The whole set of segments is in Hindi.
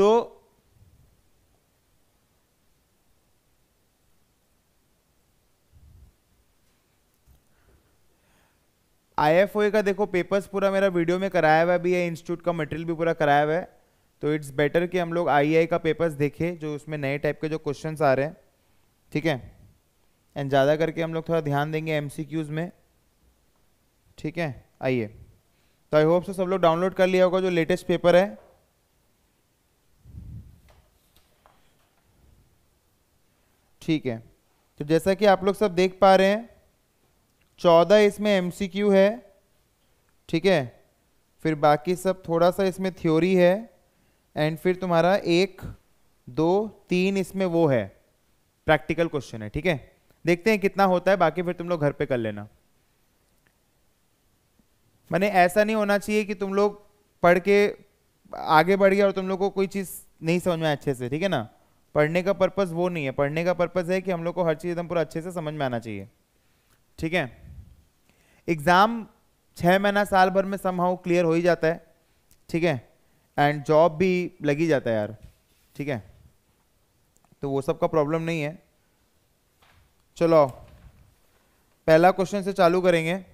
तो आई का देखो पेपर्स पूरा मेरा वीडियो में कराया हुआ भी है इंस्टीट्यूट का मटेरियल भी पूरा कराया हुआ है तो इट्स बेटर कि हम लोग आई e का पेपर्स देखें जो उसमें नए टाइप के जो क्वेश्चन आ रहे हैं ठीक है एंड ज़्यादा करके हम लोग थोड़ा ध्यान देंगे एम में ठीक है आइए तो आई होप सो सब लोग डाउनलोड कर लिया होगा जो लेटेस्ट पेपर है ठीक है तो जैसा कि आप लोग सब देख पा रहे हैं चौदह इसमें एम है ठीक है फिर बाकी सब थोड़ा सा इसमें थ्योरी है एंड फिर तुम्हारा एक दो तीन इसमें वो है प्रैक्टिकल क्वेश्चन है ठीक है देखते हैं कितना होता है बाकी फिर तुम लोग घर पे कर लेना मैंने ऐसा नहीं होना चाहिए कि तुम लोग पढ़ के आगे बढ़ गया और तुम लोग को कोई चीज़ नहीं समझ में अच्छे से ठीक है ना पढ़ने का पर्पज़ वो नहीं है पढ़ने का पर्पज़ है कि हम लोग को हर चीज़ एकदम पूरा अच्छे से समझ में आना चाहिए ठीक है एग्ज़ाम छः महीना साल भर में समहाउ क्लियर हो ही जाता है ठीक है एंड जॉब भी लगी जाता है यार ठीक है तो वो सब का प्रॉब्लम नहीं है चलो पहला क्वेश्चन से चालू करेंगे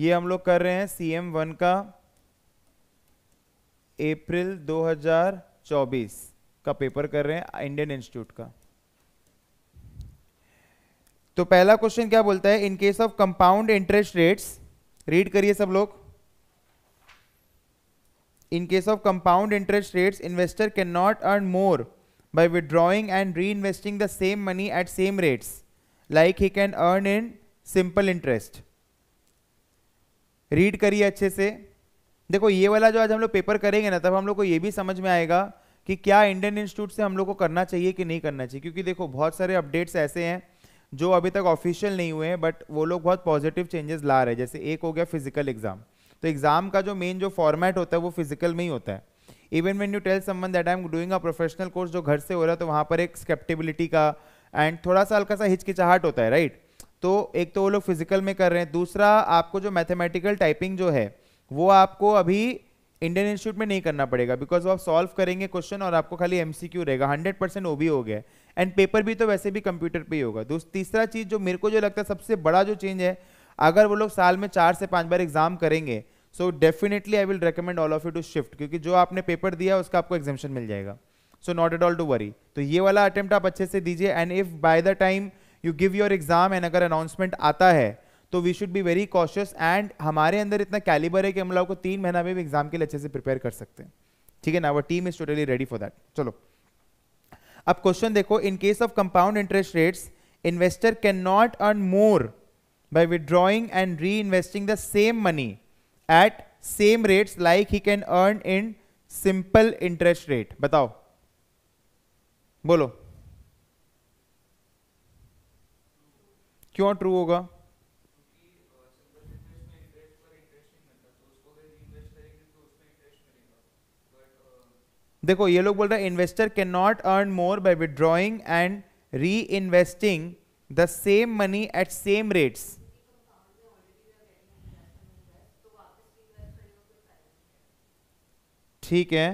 ये हम लोग कर रहे हैं सी एम वन का अप्रैल हजार चौबीस का पेपर कर रहे हैं इंडियन इंस्टीट्यूट का तो पहला क्वेश्चन क्या बोलता है in case of compound interest rates read करिए सब लोग in case of compound interest rates investor can not earn more withdrawing and reinvesting the same money at same rates like he can earn in simple interest read करिए अच्छे से देखो ये वाला जो आज हम लोग पेपर करेंगे ना तब हम लोग को ये भी समझ में आएगा कि क्या इंडियन इंस्टीट्यूट से हम लोग को करना चाहिए कि नहीं करना चाहिए क्योंकि देखो बहुत सारे अपडेट्स ऐसे हैं जो अभी तक ऑफिशियल नहीं हुए हैं बट वो लोग बहुत पॉजिटिव चेंजेस ला रहे हैं जैसे एक हो गया फिजिकल एग्जाम तो एग्जाम का जो मेन जो फॉर्मेट होता है वो फिजिकल में ही होता है even when you tell someone that I am doing a professional course जो घर से हो रहा है तो वहाँ पर एक स्केप्टेबिलिटी का एंड थोड़ा सा हल्का सा हिचकिचाहट होता है राइट तो एक तो वो लोग फिजिकल में कर रहे हैं दूसरा आपको जो मैथमेटिकल टाइपिंग जो है वो आपको अभी इंडियन इंस्टीट्यूट में नहीं करना पड़ेगा बिकॉज आप सॉल्व करेंगे क्वेश्चन और आपको खाली एमसीक्यू रहेगा हंड्रेड परसेंट वो भी हो गया एंड पेपर भी तो वैसे भी कंप्यूटर पे ही होगा दोस्त तीसरा चीज़ जो मेरे को जो लगता है सबसे बड़ा जो चेंज है अगर वो लोग साल में चार से पांच बार एग्जाम करेंगे so definitely I will recommend all of you to shift क्योंकि जो आपने पेपर दिया उसका आपको एग्जामेशन मिल जाएगा so not at all to worry तो ये वाला अटेम्प्ट आप अच्छे से दीजिए and if by the time you give your exam and अगर अनाउंसमेंट आता है तो we should be very cautious and हमारे अंदर इतना कैलिबर है कि हम लोग को तीन महीना में भी एग्जाम के लिए अच्छे से प्रिपेयर कर सकते हैं ठीक है ना our team is totally ready for that चलो अब क्वेश्चन देखो in case of compound interest rates investor can not earn more by withdrawing and reinvesting the same money at same rates like he can earn in simple interest rate बताओ बोलो क्यों ट्रू होगा देखो ये लोग बोल रहे हैं investor can not earn more by withdrawing and reinvesting the same money at same rates ठीक है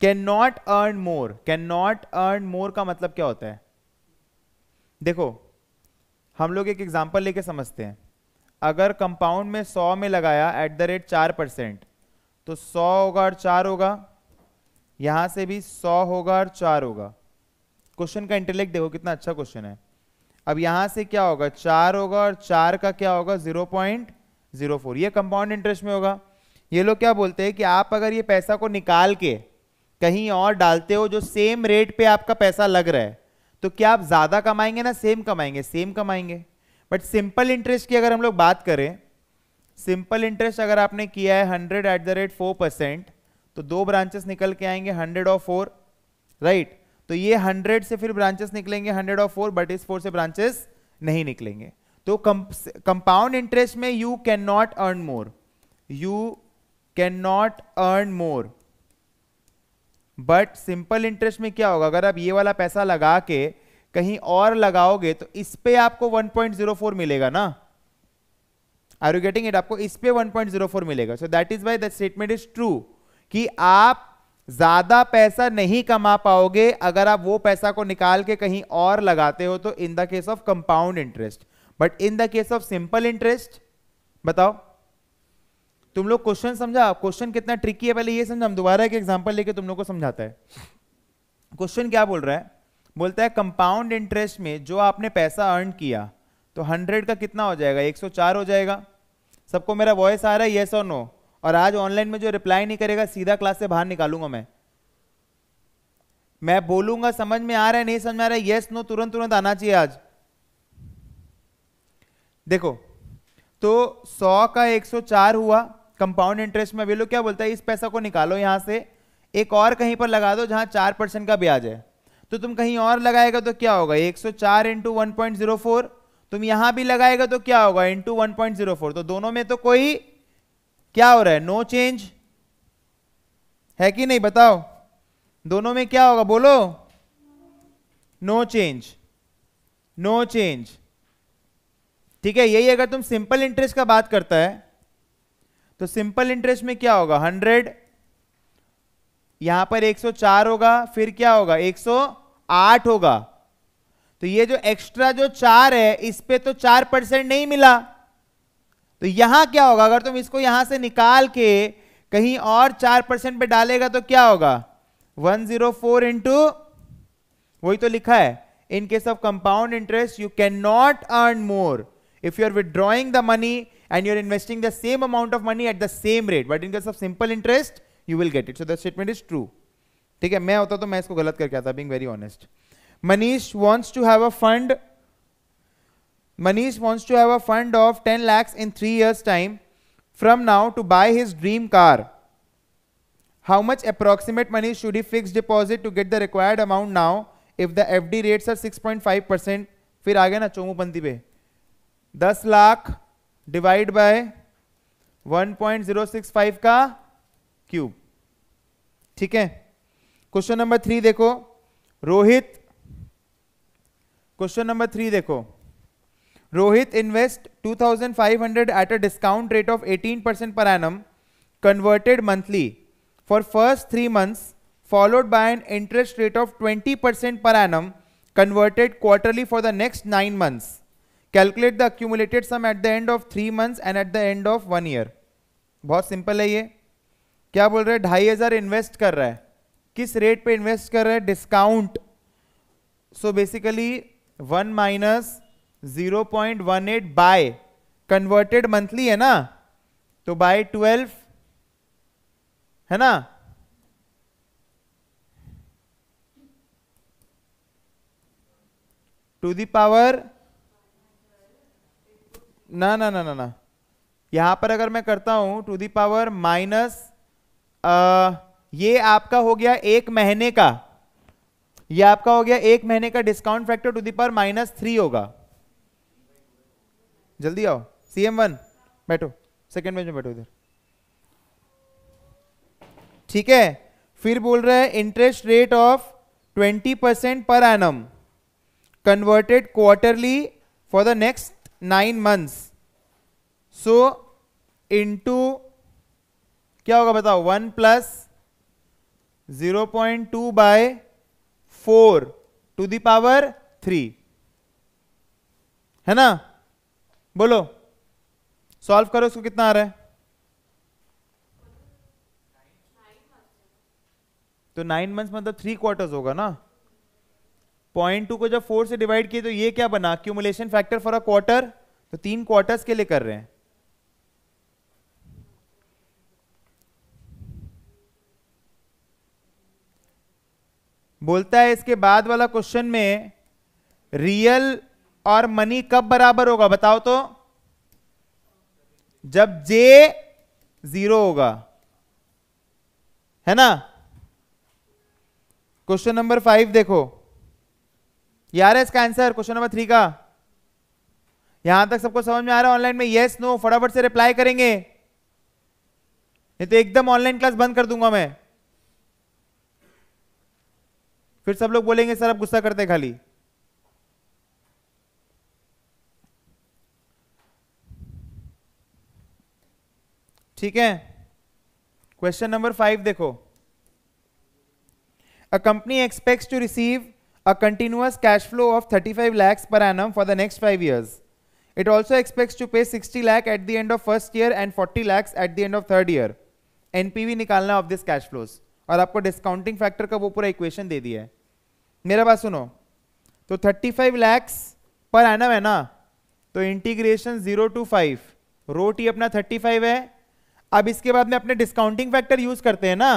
can not earn more can not earn more का मतलब क्या होता है देखो हम लोग एक एग्जाम्पल लेके समझते हैं अगर कंपाउंड में सौ में लगाया एट द रेट चार परसेंट तो सौ होगा और चार होगा यहां से भी सौ होगा और चार होगा क्वेश्चन का इंटेलेक्ट देखो कितना अच्छा क्वेश्चन है अब यहां से क्या होगा चार होगा और चार का क्या होगा जीरो पॉइंट जीरो फोर ये कंपाउंड इंटरेस्ट में होगा ये लोग क्या बोलते हैं कि आप अगर ये पैसा को निकाल के कहीं और डालते हो जो सेम रेट पे आपका पैसा लग रहा है तो क्या आप ज़्यादा कमाएंगे ना सेम कमाएंगे सेम कमाएंगे बट सिंपल इंटरेस्ट की अगर हम लोग बात करें सिंपल इंटरेस्ट अगर आपने किया है hundred at the rate four percent तो दो ब्रांचेस निकल के आएंगे हंड्रेड ऑफ फोर राइट तो ये हंड्रेड से फिर ब्रांचेस निकलेंगे हंड्रेड ऑफ फोर बट इस फोर से ब्रांचेस नहीं निकलेंगे तो कंपाउंड इंटरेस्ट में you can not earn more you can not earn more but simple interest में क्या होगा अगर आप ये वाला पैसा लगा के कहीं और लगाओगे तो इस पे आपको 1.04 मिलेगा ना आर यू गेटिंग इट आपको इस पे 1.04 मिलेगा so that is why that statement is true कि आप ज्यादा पैसा नहीं कमा पाओगे अगर आप वो पैसा को निकाल के कहीं और लगाते हो तो in the case of compound interest but in the case of simple interest बताओ तुम लोग क्वेश्चन समझा क्वेश्चन कितना ट्रिकी है पहले ये समझा हम दोबारा एक एग्जांपल लेके तुम लोग को समझाता है क्वेश्चन क्या बोल रहा है बोलता है कंपाउंड इंटरेस्ट में जो आपने पैसा अर्न किया तो हंड्रेड का कितना हो जाएगा एक हो जाएगा सबको मेरा वॉइस आ रहा है येस और नो और आज ऑनलाइन में जो रिप्लाई नहीं करेगा सीधा क्लास से बाहर निकालूंगा मैं मैं बोलूंगा समझ में आ रहा है नहीं समझ में आ रहा है यस नो तुरंत तुरंत आना चाहिए आज देखो तो 100 का 104 हुआ कंपाउंड इंटरेस्ट में अभी लोग क्या बोलता है इस पैसा को निकालो यहां से एक और कहीं पर लगा दो जहां चार परसेंट का ब्याज है तो तुम कहीं और लगाएगा तो क्या होगा 104 सौ चार इंटू वन तुम यहां भी लगाएगा तो क्या होगा इंटू वन तो दोनों में तो कोई क्या हो रहा है नो चेंज है कि नहीं बताओ दोनों में क्या होगा बोलो नो चेंज नो चेंज ठीक है यही अगर तुम सिंपल इंटरेस्ट का बात करता है तो सिंपल इंटरेस्ट में क्या होगा हंड्रेड यहां पर 104 होगा फिर क्या होगा 108 होगा तो ये जो एक्स्ट्रा जो चार है इस पे तो चार परसेंट नहीं मिला तो यहां क्या होगा अगर तुम इसको यहां से निकाल के कहीं और चार परसेंट पे डालेगा तो क्या होगा वन जीरो फोर इंटू वही तो लिखा है in case of compound interest you can not earn more if you are withdrawing the money and you are investing the same amount of money at the same rate but in case of simple interest you will get it so the statement is true ठीक है मैं होता तो मैं इसको गलत करके आता being very honest Manish wants to have a fund Manish wants to have a fund of 10 lakhs in 3 years time from now to buy his dream car. How much approximate money should he fix deposit to get the required amount now if the FD rates are 6.5 percent फिर आ गया ना चोमूपंथी पे 10 लाख डिवाइड बाय 1.065 का क्यूब ठीक है क्वेश्चन नंबर थ्री देखो रोहित क्वेश्चन नंबर थ्री देखो Rohit invest 2500 at a discount rate of 18% per annum converted monthly for first 3 months followed by an interest rate of 20% per annum converted quarterly for the next 9 months calculate the accumulated sum at the end of 3 months and at the end of 1 year बहुत सिंपल है ये क्या बोल रहे हैं ढाई हज़ार इन्वेस्ट कर रहा है किस रेट पे इन्वेस्ट कर रहा है discount so basically one minus zero point one eight by converted monthly है ना तो बाय ट्वेल्व है ना टू दावर ना ना ना ना ना यहां पर अगर मैं करता हूं टू दावर माइनस ये आपका हो गया एक महीने का ये आपका हो गया एक महीने का discount factor to the power minus three होगा जल्दी आओ सी एम वन बैठो सेकेंड बेंच में बैठो इधर ठीक है फिर बोल रहे हैं interest rate of 20 percent per annum converted quarterly for the next nine months so into क्या होगा बताओ one plus zero point two by four to the power three है ना बोलो सॉल्व करो उसको कितना आ रहा है तो नाइन मंथ्स मतलब थ्री क्वार्टर्स होगा ना पॉइंट टू को जब फोर से डिवाइड किए तो ये क्या बना accumulation factor for a quarter तो तीन क्वार्टर्स के लिए कर रहे हैं बोलता है इसके बाद वाला क्वेश्चन में रियल और मनी कब बराबर होगा बताओ तो जब जे जीरो होगा है ना क्वेश्चन नंबर फाइव देखो यार है इसका आंसर क्वेश्चन नंबर थ्री का यहां तक सबको समझ में आ रहा है ऑनलाइन में यस नो फटाफट से रिप्लाई करेंगे नहीं तो एकदम ऑनलाइन क्लास बंद कर दूंगा मैं फिर सब लोग बोलेंगे सर आप गुस्सा करते खाली ठीक है क्वेश्चन नंबर फाइव देखो a company expects to receive a continuous cash flow of thirty five lakhs per an for the next five years it also expect to pay 60 lakh at the end of first year and forty lakhs at the end of third year NPV निकालना ऑफ दिस कैश फ्लोज और आपको डिस्काउंटिंग फैक्टर का वो पूरा इक्वेशन दे दिया है मेरा बात सुनो तो 35 फाइव लैक्स पर एनम है ना तो इंटीग्रेशन जीरो टू फाइव रोटी अपना 35 है अब इसके बाद में अपने डिस्काउंटिंग फैक्टर यूज करते हैं ना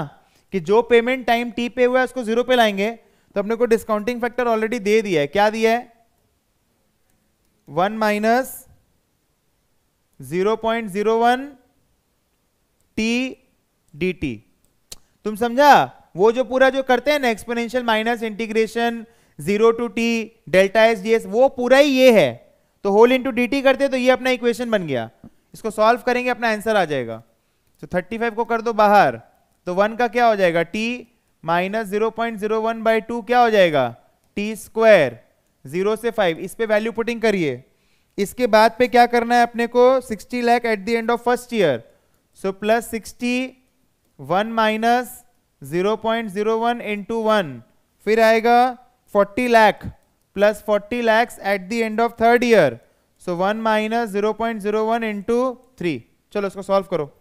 कि जो पेमेंट टाइम टी पे हुआ है उसको जीरो पे लाएंगे तो अपने को डिस्काउंटिंग फैक्टर ऑलरेडी दे दिया है क्या दिया है one minus zero point zero one t d t तुम समझा वो जो पूरा जो करते हैं ना exponential minus integration zero to t delta s d s वो पूरा ही ये है तो होल इंटू डी टी करते तो ये अपना इक्वेशन बन गया इसको सॉल्व करेंगे अपना आंसर आ जाएगा तो 35 को कर दो बाहर तो वन का क्या हो जाएगा t minus zero point zero one by two क्या हो जाएगा टी स्क्वायर जीरो से फाइव इस पे वैल्यू पुटिंग करिए इसके बाद पे क्या करना है अपने को sixty lakh at the end of first year so plus sixty one minus zero point zero one into one फिर आएगा forty lakh plus forty lakhs at the end of third year so one minus zero point zero one into three चलो इसको सॉल्व करो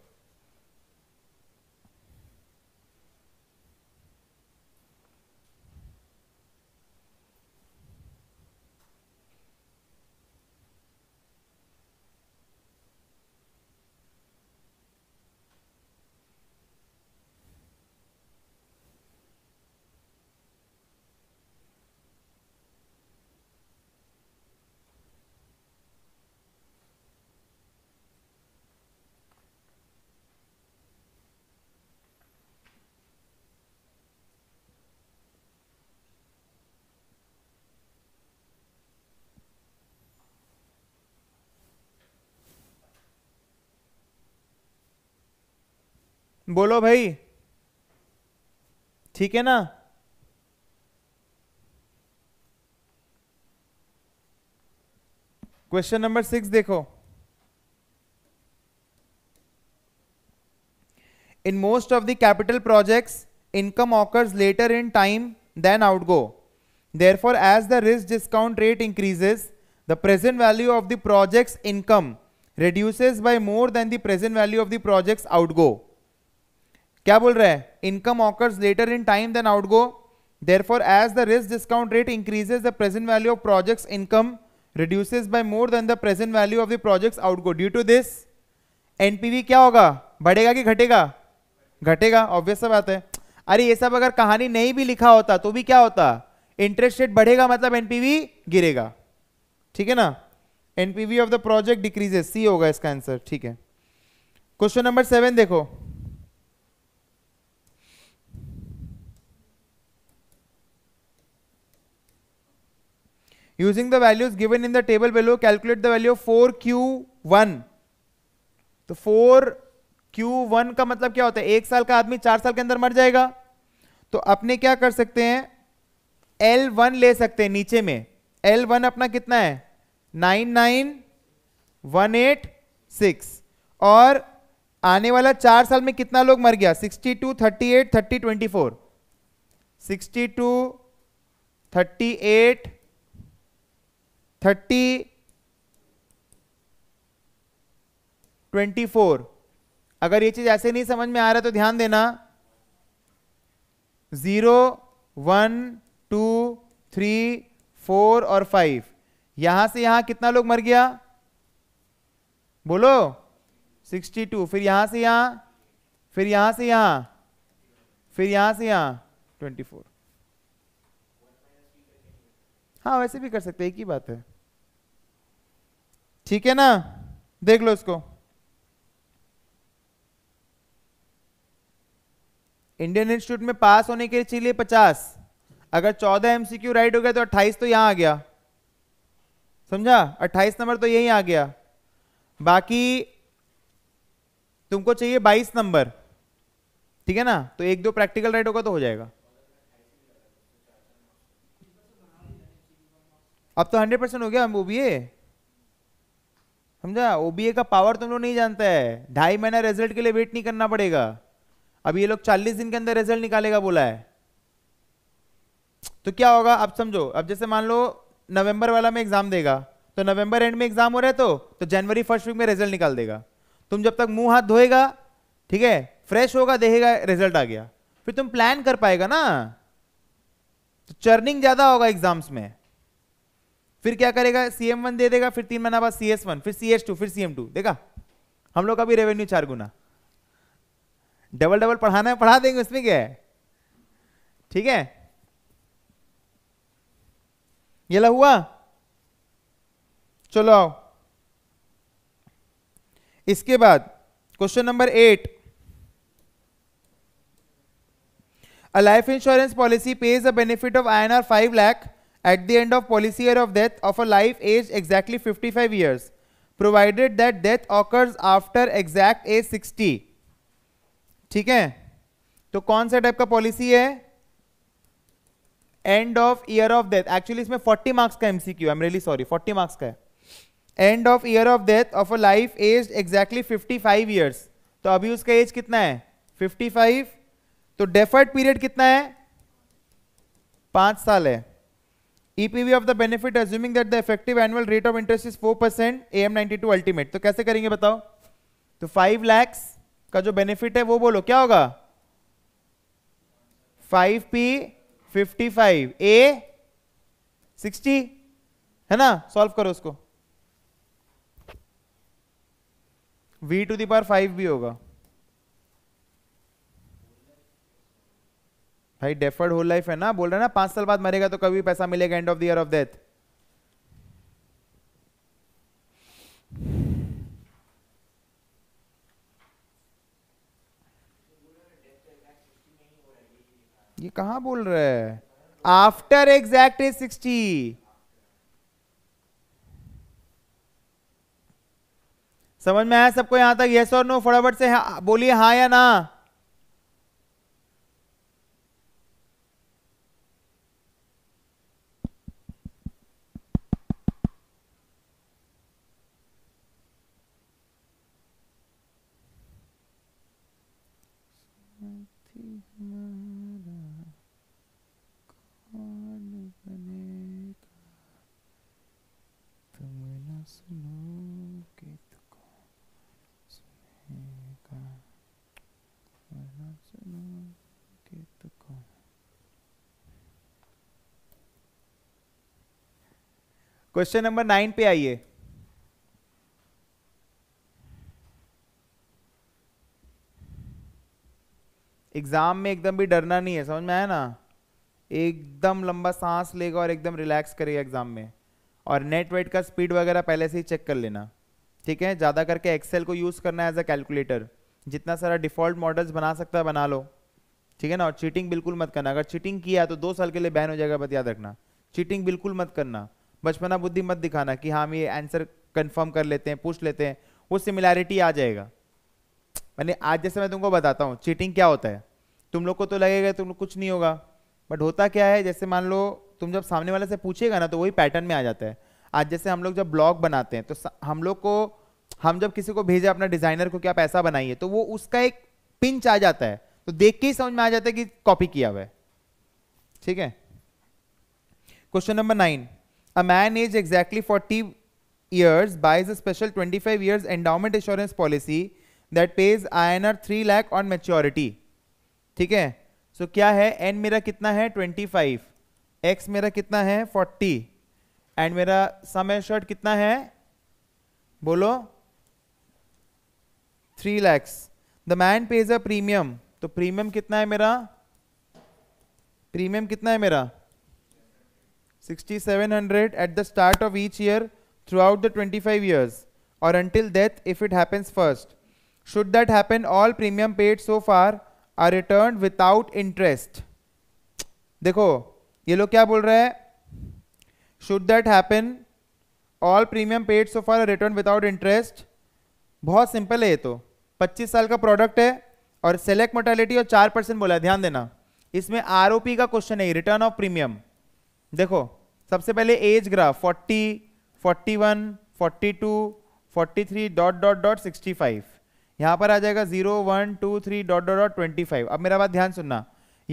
बोलो भाई ठीक है ना क्वेश्चन नंबर सिक्स देखो in most of the capital projects income occurs later in time than outgo therefore as the risk discount rate increases the present value of the projects income reduces by more than the present value of the projects outgo क्या बोल रहा है income occurs later in time than outgo as the risk discount rate increases the present value of project income reduces reduces more than the present value of the project outgo due to this दिस एनपीवी क्या होगा बढ़ेगा कि घटेगा घटेगा ऑब्वियस सब बात है अरे ये सब अगर कहानी नहीं भी लिखा होता तो भी क्या होता इंटरेस्ट रेट बढ़ेगा मतलब एनपीवी गिरेगा ठीक है ना NPV of the project decreases C होगा इसका आंसर ठीक है क्वेश्चन नंबर सेवन देखो values the in given in the table below calculate the four q one तो 4q1 का मतलब क्या होता है एक साल का आदमी चार साल के अंदर मर जाएगा तो अपने क्या कर सकते हैं L1 ले सकते हैं नीचे में एल वन अपना कितना है nine nine one eight six और आने वाला चार साल में कितना लोग मर गया sixty two thirty eight thirty twenty four sixty two thirty eight thirty twenty four अगर ये चीज ऐसे नहीं समझ में आ रहा तो ध्यान देना zero one two three four और फाइव यहां से यहां कितना लोग मर गया बोलो सिक्सटी टू फिर यहां से यहां फिर यहां से यहां फिर यहां से यहां ट्वेंटी फोर हाँ वैसे भी कर सकते एक ही बात है ठीक है ना देख लो इसको इंडियन इंस्टीट्यूट में पास होने के लिए पचास अगर चौदह एमसीक्यू राइट हो गया तो अट्ठाईस तो यहां आ गया समझा अट्ठाईस नंबर तो यही आ गया बाकी तुमको चाहिए बाईस नंबर ठीक है ना तो एक दो प्रैक्टिकल राइट होगा तो हो जाएगा अब तो हंड्रेड परसेंट हो गया वो भी है समझा ओबीए का पावर तुम लोग नहीं जानता है ढाई महीना रिजल्ट के लिए वेट नहीं करना पड़ेगा अब ये लोग चालीस दिन के अंदर रिजल्ट निकालेगा बोला है तो क्या होगा अब समझो अब जैसे मान लो नवंबर वाला में एग्जाम देगा तो नवंबर एंड में एग्जाम हो रहा है तो तो जनवरी फर्स्ट वीक में रिजल्ट निकाल देगा तुम जब तक मुंह हाथ धोएगा ठीक है फ्रेश होगा देखेगा रिजल्ट आ गया फिर तुम प्लान कर पाएगा ना तो चर्निंग ज्यादा होगा एग्जाम्स में फिर क्या करेगा सी एम वन दे देगा फिर तीन महीना बाद सी एस वन फिर सी एस टू फिर सी एम टू देखा हम लोग का भी रेवेन्यू चार गुना डबल डबल पढ़ाना है पढ़ा देंगे उसमें क्या है ठीक है ये ला हुआ चलो आओ इसके बाद question number eight a life insurance policy pays the benefit of I N R five lakh at the end of policy year of death of a life aged exactly 55 years, provided that death occurs after exact age 60. ठीक है तो कौन सा टाइप का पॉलिसी है end of year of death actually इसमें फोर्टी मार्क्स का MC Q M sorry forty marks का है end of year of death of a life age exactly fifty five years तो अभी उसका एज कितना है फिफ्टी फाइव तो डेफर्ड पीरियड कितना है पांच साल है EPV of the benefit assuming that the effective annual rate of interest is four percent A M ninety to ultimate तो कैसे करेंगे बताओ तो फाइव लैक्स का जो बेनिफिट है वो बोलो क्या होगा five P fifty five A sixty है ना सॉल्व करो उसको v टू दावर फाइव भी होगा भाई डेफर्ड होल लाइफ है ना बोल रहे ना पांच साल बाद मरेगा तो कभी पैसा मिलेगा end of the year of death ये कहा बोल रहे है आफ्टर एग्जैक्ट एज सिक्सटी समझ में आया सबको यहां तक यस और नो फटाफट से बोलिए हा या ना क्वेश्चन नंबर नाइन पे आइए एग्जाम में एकदम भी डरना नहीं है समझ में आया ना एकदम लंबा सांस लेगा और एकदम रिलैक्स करेगा एग्जाम में और नेट वेट का स्पीड वगैरह पहले से ही चेक कर लेना ठीक है ज़्यादा करके एक्सेल को यूज़ करना है एज अ कैलकुलेटर जितना सारा डिफॉल्ट मॉडल्स बना सकता है बना लो ठीक है ना और चीटिंग बिल्कुल मत करना अगर चीटिंग किया तो दो साल के लिए बैन हो जाएगा बस याद रखना चीटिंग बिल्कुल मत करना बचपना बुद्धि मत दिखाना कि हाँ हम ये आंसर कन्फर्म कर लेते हैं पूछ लेते हैं वो सिमिलैरिटी आ जाएगा मैंने आज जैसे मैं तुमको बताता हूँ चीटिंग क्या होता है तुम लोग को तो लगेगा तुम लोग कुछ नहीं होगा बट होता क्या है जैसे मान लो तुम जब सामने वाले से पूछेगा ना तो वही पैटर्न में आ जाता है आज जैसे हम लोग जब ब्लॉग बनाते हैं तो हम लोग को हम जब किसी को भेजे अपना डिजाइनर को क्या पैसा बनाइए तो वो उसका एक पिंच आ जाता है तो देख के ही समझ में आ जाता है कि कॉपी किया हुआ है ठीक है question number nine a man age exactly forty years buys a special twenty five years endowment insurance policy that pays I N R three lakh on maturity ठीक है सो so, क्या है एन मेरा कितना है ट्वेंटी फाइव एक्स मेरा कितना है फोर्टी एंड मेरा सम शर्ट कितना है बोलो three lakhs the man pays a premium तो प्रीमियम कितना है मेरा प्रीमियम कितना है मेरा sixty seven hundred at the start of each year throughout the twenty five years और until death if it happens first should that happen all premium paid so far are return without interest देखो ये लोग क्या बोल रहे हैं should that happen all premium paid so far return without interest बहुत सिंपल है ये तो 25 साल का प्रोडक्ट है और सेलेक्ट मोटेलिटी और 4 परसेंट बोला ध्यान देना इसमें आर का क्वेश्चन है रिटर्न ऑफ प्रीमियम देखो सबसे पहले age graph 40, 41, 42, 43 dot dot dot 65 यहाँ पर आ जाएगा 0, 1, 2, 3 डॉट डॉट डॉट 25 अब मेरा बात ध्यान सुनना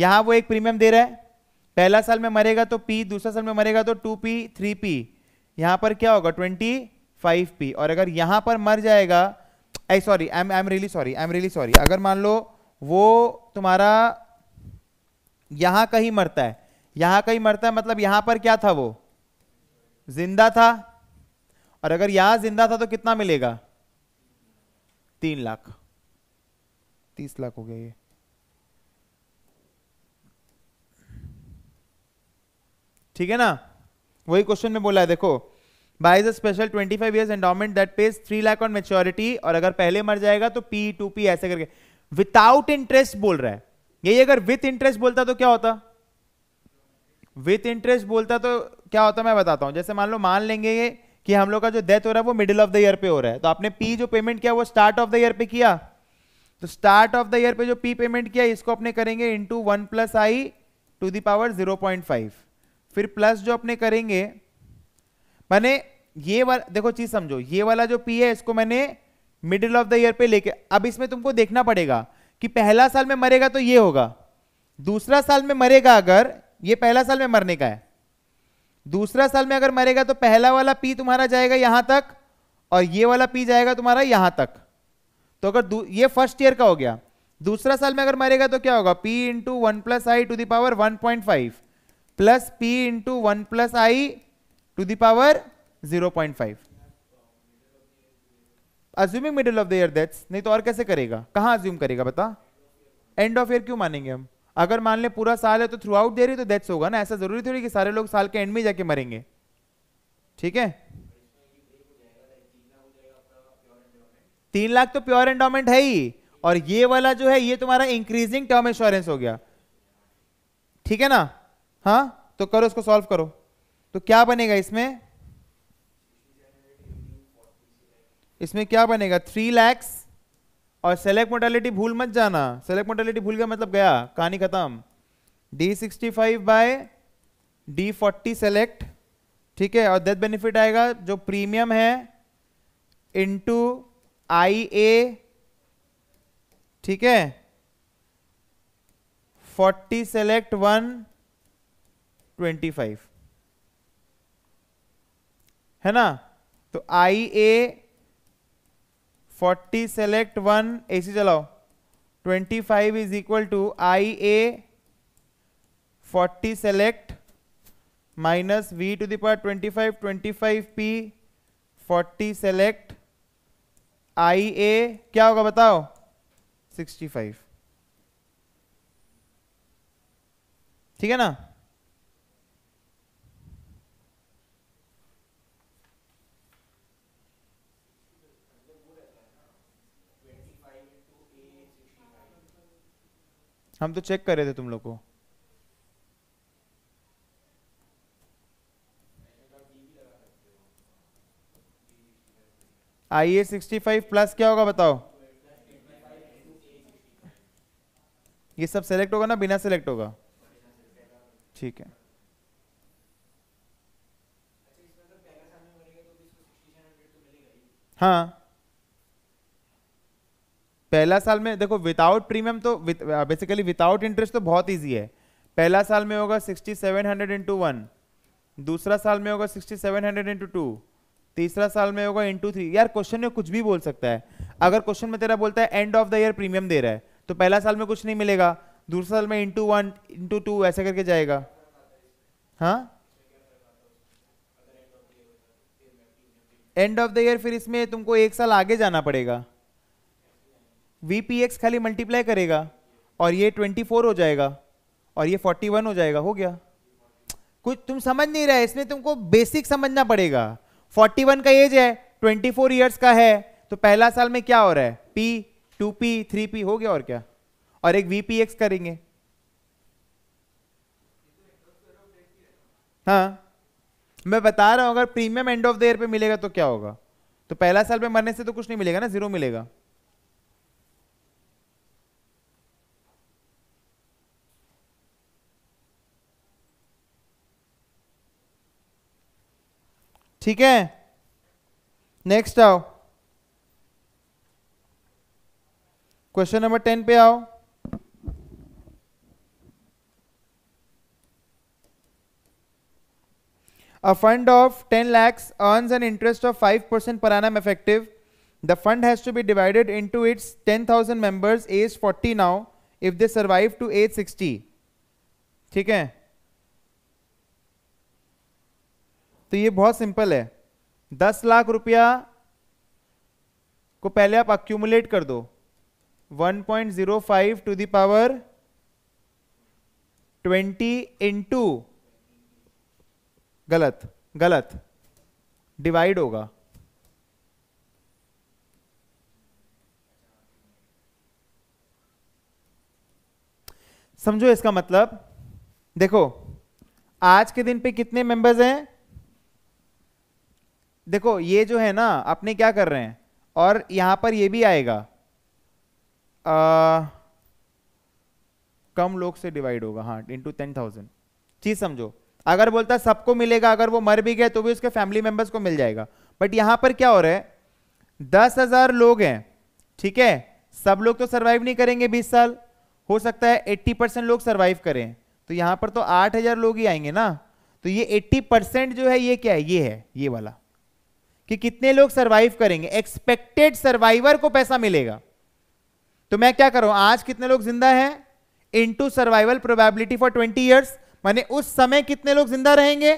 यहाँ वो एक प्रीमियम दे रहा है पहला साल में मरेगा तो पी दूसरा साल में मरेगा तो टू पी थ्री पी यहाँ पर क्या होगा ट्वेंटी फाइव पी और अगर यहाँ पर मर जाएगा I sorry I'm I'm really sorry I'm really sorry अगर मान लो वो तुम्हारा यहाँ कहीं मरता है यहाँ कहीं मरता है मतलब यहाँ पर क्या था वो जिंदा था और अगर यहाँ जिंदा था तो कितना मिलेगा तीन लाख तीस लाख हो गया ये ठीक है ना वही क्वेश्चन में बोला है देखो buys a special 25 five year endowment that pays three lakh on maturity और अगर पहले मर जाएगा तो पी टू पी ऐसे करके विदाउट इंटरेस्ट बोल रहा है यही अगर विथ इंटरेस्ट बोलता तो क्या होता विथ इंटरेस्ट बोलता तो क्या होता मैं बताता हूं जैसे मान लो मान लेंगे कि हम लोग का जो डेथ हो रहा है वो मिडिल ऑफ द ईयर पे हो रहा है तो आपने पी जो पेमेंट किया वो स्टार्ट ऑफ द ईयर पे किया तो स्टार्ट ऑफ द ईयर पे जो पी पेमेंट किया इसको अपने करेंगे into one plus I to the power zero point five फिर प्लस जो अपने करेंगे मैंने ये वाला देखो चीज समझो ये वाला जो पी है इसको मैंने मिडिल ऑफ द ईयर पे लेके अब इसमें तुमको देखना पड़ेगा कि पहला साल में मरेगा तो ये होगा दूसरा साल में मरेगा अगर ये पहला साल में मरने का है दूसरा साल में अगर मरेगा तो पहला वाला पी तुम्हारा जाएगा यहां तक और ये वाला पी जाएगा तुम्हारा यहां तक तो अगर ये फर्स्ट ईयर का हो गया दूसरा साल में अगर मरेगा तो क्या होगा P into one plus I to the power one point five plus P into one plus I to the power zero point five assuming middle of the year that's नहीं तो और कैसे करेगा कहां अज्यूम करेगा बता एंड ऑफ ईयर क्यों मानेंगे हम अगर मान ले पूरा साल है तो थ्रू आउट दे रही तो दैट्स होगा ना ऐसा जरूरी थोड़ी कि सारे लोग साल के एंड में जाके मरेंगे ठीक है तीन लाख तो प्योर एंडोमेंट है ही और ये वाला जो है ये तुम्हारा इंक्रीजिंग टर्म इंश्योरेंस हो गया ठीक है ना हाँ तो करो इसको सॉल्व करो तो क्या बनेगा इसमें इसमें क्या बनेगा थ्री लैक्स और सेलेक्ट मोटालिटी भूल मत जाना सेलेक्ट मोटालिटी भूल गया मतलब गया कहानी खत्म D sixty five by D forty select ठीक है और डेथ बेनिफिट आएगा जो प्रीमियम है इनटू आई ए ठीक है forty select one twenty five है ना तो I A forty select one A C चलाओ twenty five is equal to I A forty select minus V to the power twenty five twenty five P forty select I A क्या होगा बताओ सिक्सटी फाइव ठीक है ना हम तो चेक कर रहे थे तुम लोग को I A sixty five plus क्या होगा बताओ ये सब सेलेक्ट होगा ना बिना सेलेक्ट होगा ठीक है हाँ पहला साल में देखो विदाउट प्रीमियम तो बेसिकली विदाउट इंटरेस्ट तो बहुत ईजी है पहला साल में होगा sixty seven hundred into one दूसरा साल में होगा sixty seven hundred into two तीसरा साल में होगा इंटू थ्री यार क्वेश्चन में कुछ भी बोल सकता है अगर क्वेश्चन में तेरा बोलता है end of the year premium दे रहा है तो पहला साल में कुछ नहीं मिलेगा दूसरा साल में इंटू वन इंटू टू ऐसा करके जाएगा हाँ एंड ऑफ द ईयर फिर इसमें तुमको एक साल आगे जाना पड़ेगा वी एक्स खाली मल्टीप्लाई करेगा और ये 24 हो जाएगा और ये 41 हो जाएगा हो गया कुछ तुम समझ नहीं रहे इसमें तुमको बेसिक समझना पड़ेगा 41 का एज है 24 फोर ईयर्स का है तो पहला साल में क्या हो रहा है P to P three P हो गया और क्या और एक वी पी एक्स करेंगे हाँ मैं बता रहा हूं अगर premium end of the year पे मिलेगा तो क्या होगा तो पहला साल में मरने से तो कुछ नहीं मिलेगा ना जीरो मिलेगा ठीक है नेक्स्ट आओ क्वेश्चन नंबर टेन पे आओ a fund of ten lakhs earns an interest of five percent per annum effective the fund has to be divided into its ten thousand members age forty now if they survive to age sixty ठीक है तो ये बहुत सिंपल है दस लाख रुपया को पहले आप अक्यूमुलेट कर दो 1.05 to the power twenty into गलत गलत डिवाइड होगा समझो इसका मतलब देखो आज के दिन पे कितने मेंबर्स हैं देखो ये जो है ना अपने क्या कर रहे हैं और यहां पर ये भी आएगा आ, कम लोग से डिवाइड होगा हाँ इंटू टेन थाउजेंड चीज समझो अगर बोलता सबको मिलेगा अगर वो मर भी गए तो भी उसके फैमिली मेंबर्स को मिल जाएगा बट यहां पर क्या हो रहा है दस हजार लोग हैं ठीक है सब लोग तो सरवाइव नहीं करेंगे बीस साल हो सकता है एट्टी परसेंट लोग सर्वाइव करें तो यहां पर तो आठ हजार लोग ही आएंगे ना तो ये एट्टी परसेंट जो है ये क्या है ये है ये वाला कि कितने लोग सरवाइव करेंगे एक्सपेक्टेड सर्वाइवर को पैसा मिलेगा तो मैं क्या करूं आज कितने लोग जिंदा हैं into survival probability for twenty years माने उस समय कितने लोग जिंदा रहेंगे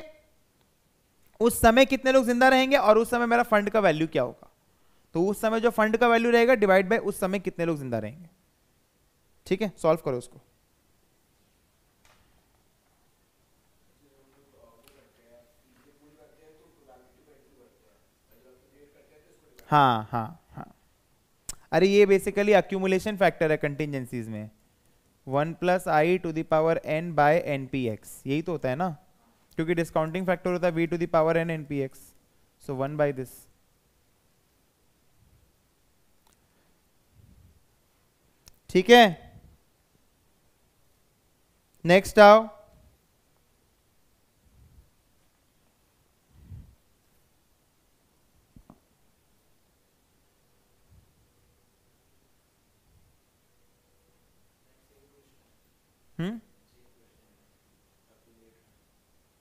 उस समय कितने लोग जिंदा रहेंगे और उस समय मेरा फंड का वैल्यू क्या होगा तो उस समय जो फंड का वैल्यू रहेगा डिवाइड बाय उस समय कितने लोग जिंदा रहेंगे ठीक है सॉल्व करो उसको हाँ हाँ हाँ अरे ये बेसिकली अक्यूमुलेशन फैक्टर है कंटिजेंसीज में one plus I to the power N by N P X यही तो होता है ना क्योंकि डिस्काउंटिंग फैक्टर होता है V to the power N N P X so one by this ठीक है नेक्स्ट आओ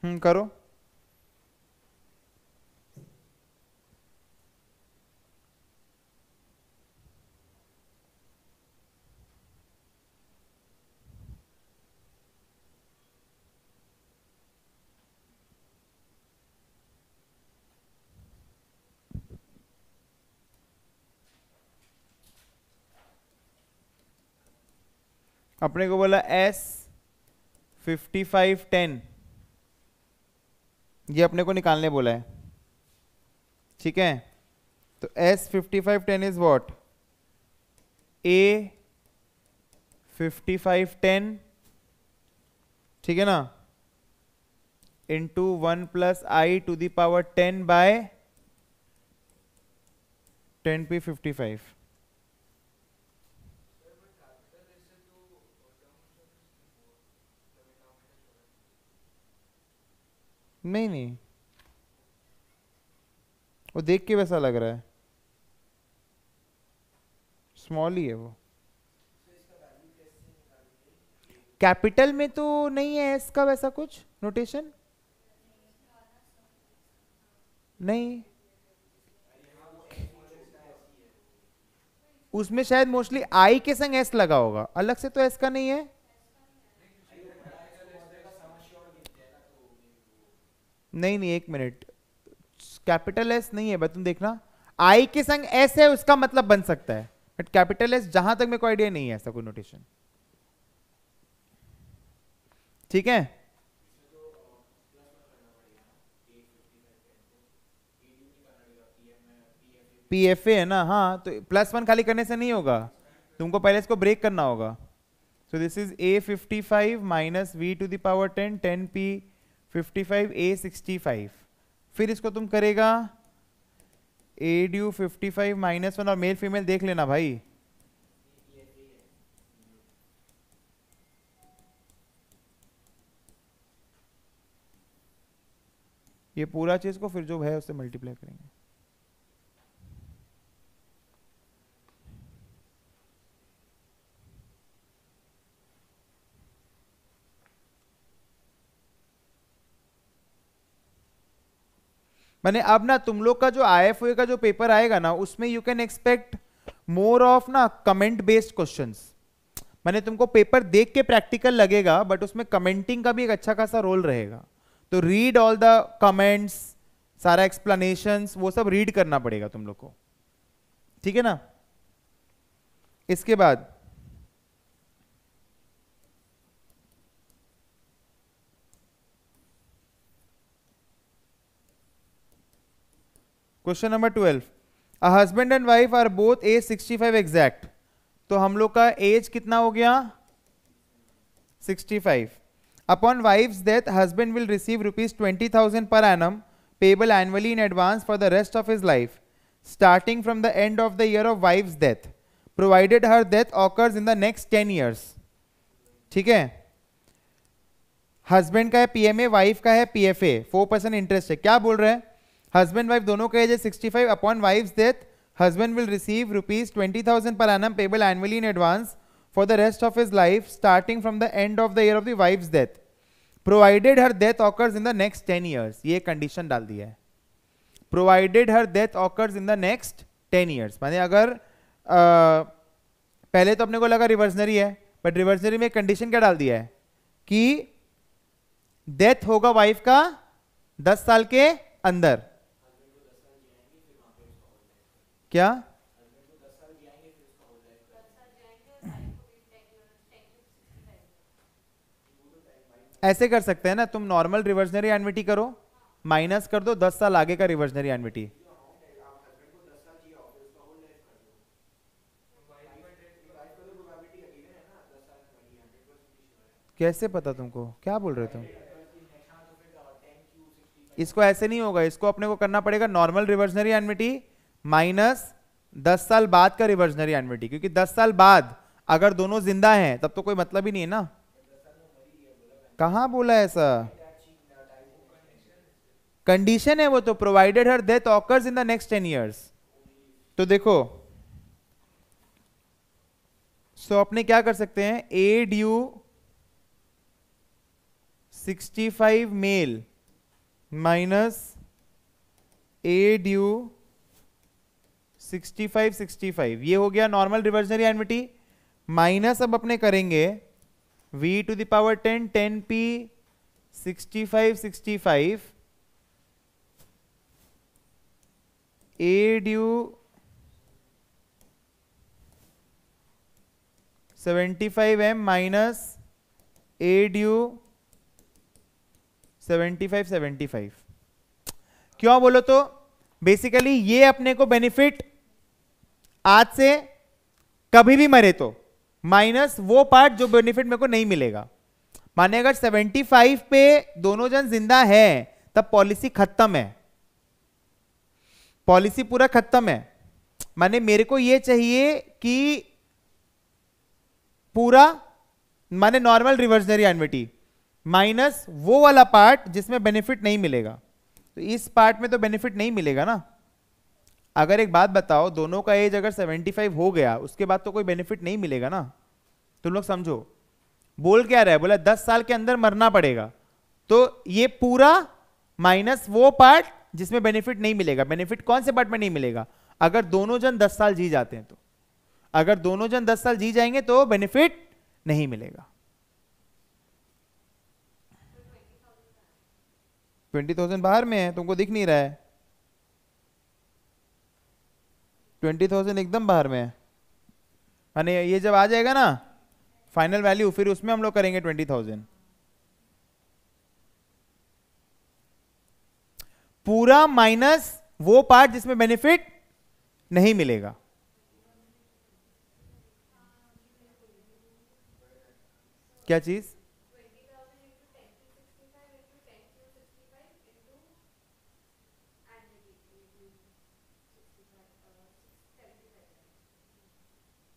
हम्म करो अपने को बोला एस फिफ्टी फाइव टेन ये अपने को निकालने बोला है ठीक है तो S fifty five ten is what A fifty five ten ठीक है ना into one plus I to the power ten by ten P fifty five नहीं नहीं वो देख के वैसा लग रहा है स्मॉल ही है वो कैपिटल में तो नहीं है इसका वैसा कुछ नोटेशन नहीं उसमें शायद मोस्टली आई के संग एस लगा होगा अलग से तो एस का नहीं है नहीं नहीं एक मिनट कैपिटल एस नहीं है तुम देखना आई के संग एस है उसका मतलब बन सकता है बट कैपिटल एस जहां तक मेरे को आइडिया नहीं है ऐसा कोई नोटेशन ठीक है पी एफ ए है ना हाँ तो प्लस वन खाली करने से नहीं होगा तुमको पहले इसको ब्रेक करना होगा so this is A fifty five minus V to the power ten ten P fifty five A sixty five फिर इसको तुम करेगा A due fifty five minus one और मेल फीमेल देख लेना भाई ये पूरा चीज़ को फिर जो है उससे मल्टीप्लाई करेंगे मैंने अब ना तुम लोग का जो आई का जो पेपर आएगा ना उसमें you can expect more of ना कमेंट बेस्ड क्वेश्चन मैंने तुमको पेपर देख के प्रैक्टिकल लगेगा बट उसमें कमेंटिंग का भी एक अच्छा खासा रोल रहेगा तो रीड ऑल द कमेंट्स सारा एक्सप्लेनेशन वो सब रीड करना पड़ेगा तुम लोग को ठीक है ना इसके बाद question number twelve a husband and wife are both age sixty five exact तो हम लोग का एज कितना हो गया sixty five upon wife's death husband will receive rupees twenty thousand per annum payable annually in advance for the rest of his life starting from the end of the year of wife's death provided her death occurs in the next ten years ठीक है हस्बैंड का है पीएमए वाइफ का है पीएफए फोर परसेंट इंटरेस्ट है क्या बोल रहे हैं हस्बैंड वाइफ दोनों का एज है sixty five upon wife death husband will receive rupees twenty thousand per annum payable annually in advance for the rest of his life starting from the end of the year of the wife's death provided her death occurs in the next ten years ये कंडीशन डाल दिया है provided her death occurs in the next ten years माने अगर आ, पहले तो अपने को लगा रिवर्सनरी है बट रिवर्सनरी में कंडीशन क्या डाल दिया है कि डेथ होगा वाइफ का दस साल के अंदर क्या ऐसे कर सकते हैं ना तुम नॉर्मल रिवर्जनरी एनविटी करो माइनस कर दो दस साल आगे का रिवर्जनरी एनविटी कैसे पता तुमको क्या बोल रहे हो तुम इसको ऐसे नहीं होगा इसको अपने को करना पड़ेगा नॉर्मल रिवर्जनरी एनविटी माइनस दस साल बाद का रिवर्जनरी एनविटी क्योंकि दस साल बाद अगर दोनों जिंदा हैं तब तो कोई मतलब ही नहीं है ना कहा बोला ऐसा कंडीशन है वो तो provided her death occurs in the next ten years तो देखो सो so, अपने क्या कर सकते हैं A due 65 male minus A due 65 65 ये हो गया नॉर्मल रिवर्जनरी एनविटी माइनस अब अपने करेंगे v to power ten ten P sixty five sixty five A due seventy five M minus A due seventy five seventy five क्यों बोलो तो बेसिकली ये अपने को बेनिफिट आज से कभी भी मरे तो माइनस वो पार्ट जो बेनिफिट मेरे को नहीं मिलेगा माने अगर 75 पे दोनों जन जिंदा है तब पॉलिसी खत्म है पॉलिसी पूरा खत्म है माने मेरे को यह चाहिए कि पूरा माने नॉर्मल रिवर्सरी एनविटी माइनस वो वाला पार्ट जिसमें बेनिफिट नहीं मिलेगा तो इस पार्ट में तो बेनिफिट नहीं मिलेगा ना अगर एक बात बताओ दोनों का एज अगर 75 हो गया उसके बाद तो कोई बेनिफिट नहीं मिलेगा ना तुम लोग समझो बोल क्या रहा है बोला 10 साल के अंदर मरना पड़ेगा तो ये पूरा माइनस वो पार्ट जिसमें बेनिफिट नहीं मिलेगा बेनिफिट कौन से पार्ट में नहीं मिलेगा अगर दोनों जन 10 साल जी जाते हैं तो अगर दोनों जन 10 साल जी जाएंगे तो बेनिफिट नहीं मिलेगा ट्वेंटी थाउजेंड बाहर में है तुमको दिख नहीं रहा है ट्वेंटी थाउजेंड एकदम बाहर में है माने ये जब आ जाएगा ना फाइनल वैल्यू फिर उसमें हम लोग करेंगे ट्वेंटी थाउजेंड पूरा माइनस वो पार्ट जिसमें बेनिफिट नहीं मिलेगा क्या चीज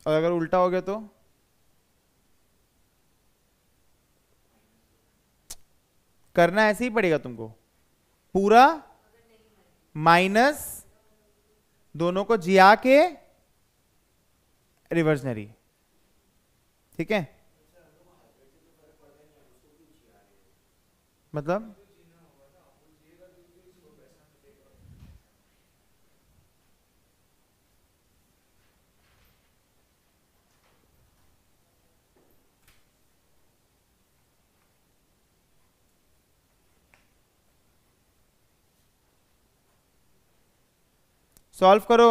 और अगर उल्टा हो गया तो करना ऐसे ही पड़ेगा तुमको पूरा माइनस दोनों को जिया के रिवर्सनरी ठीक है मतलब सॉल्व करो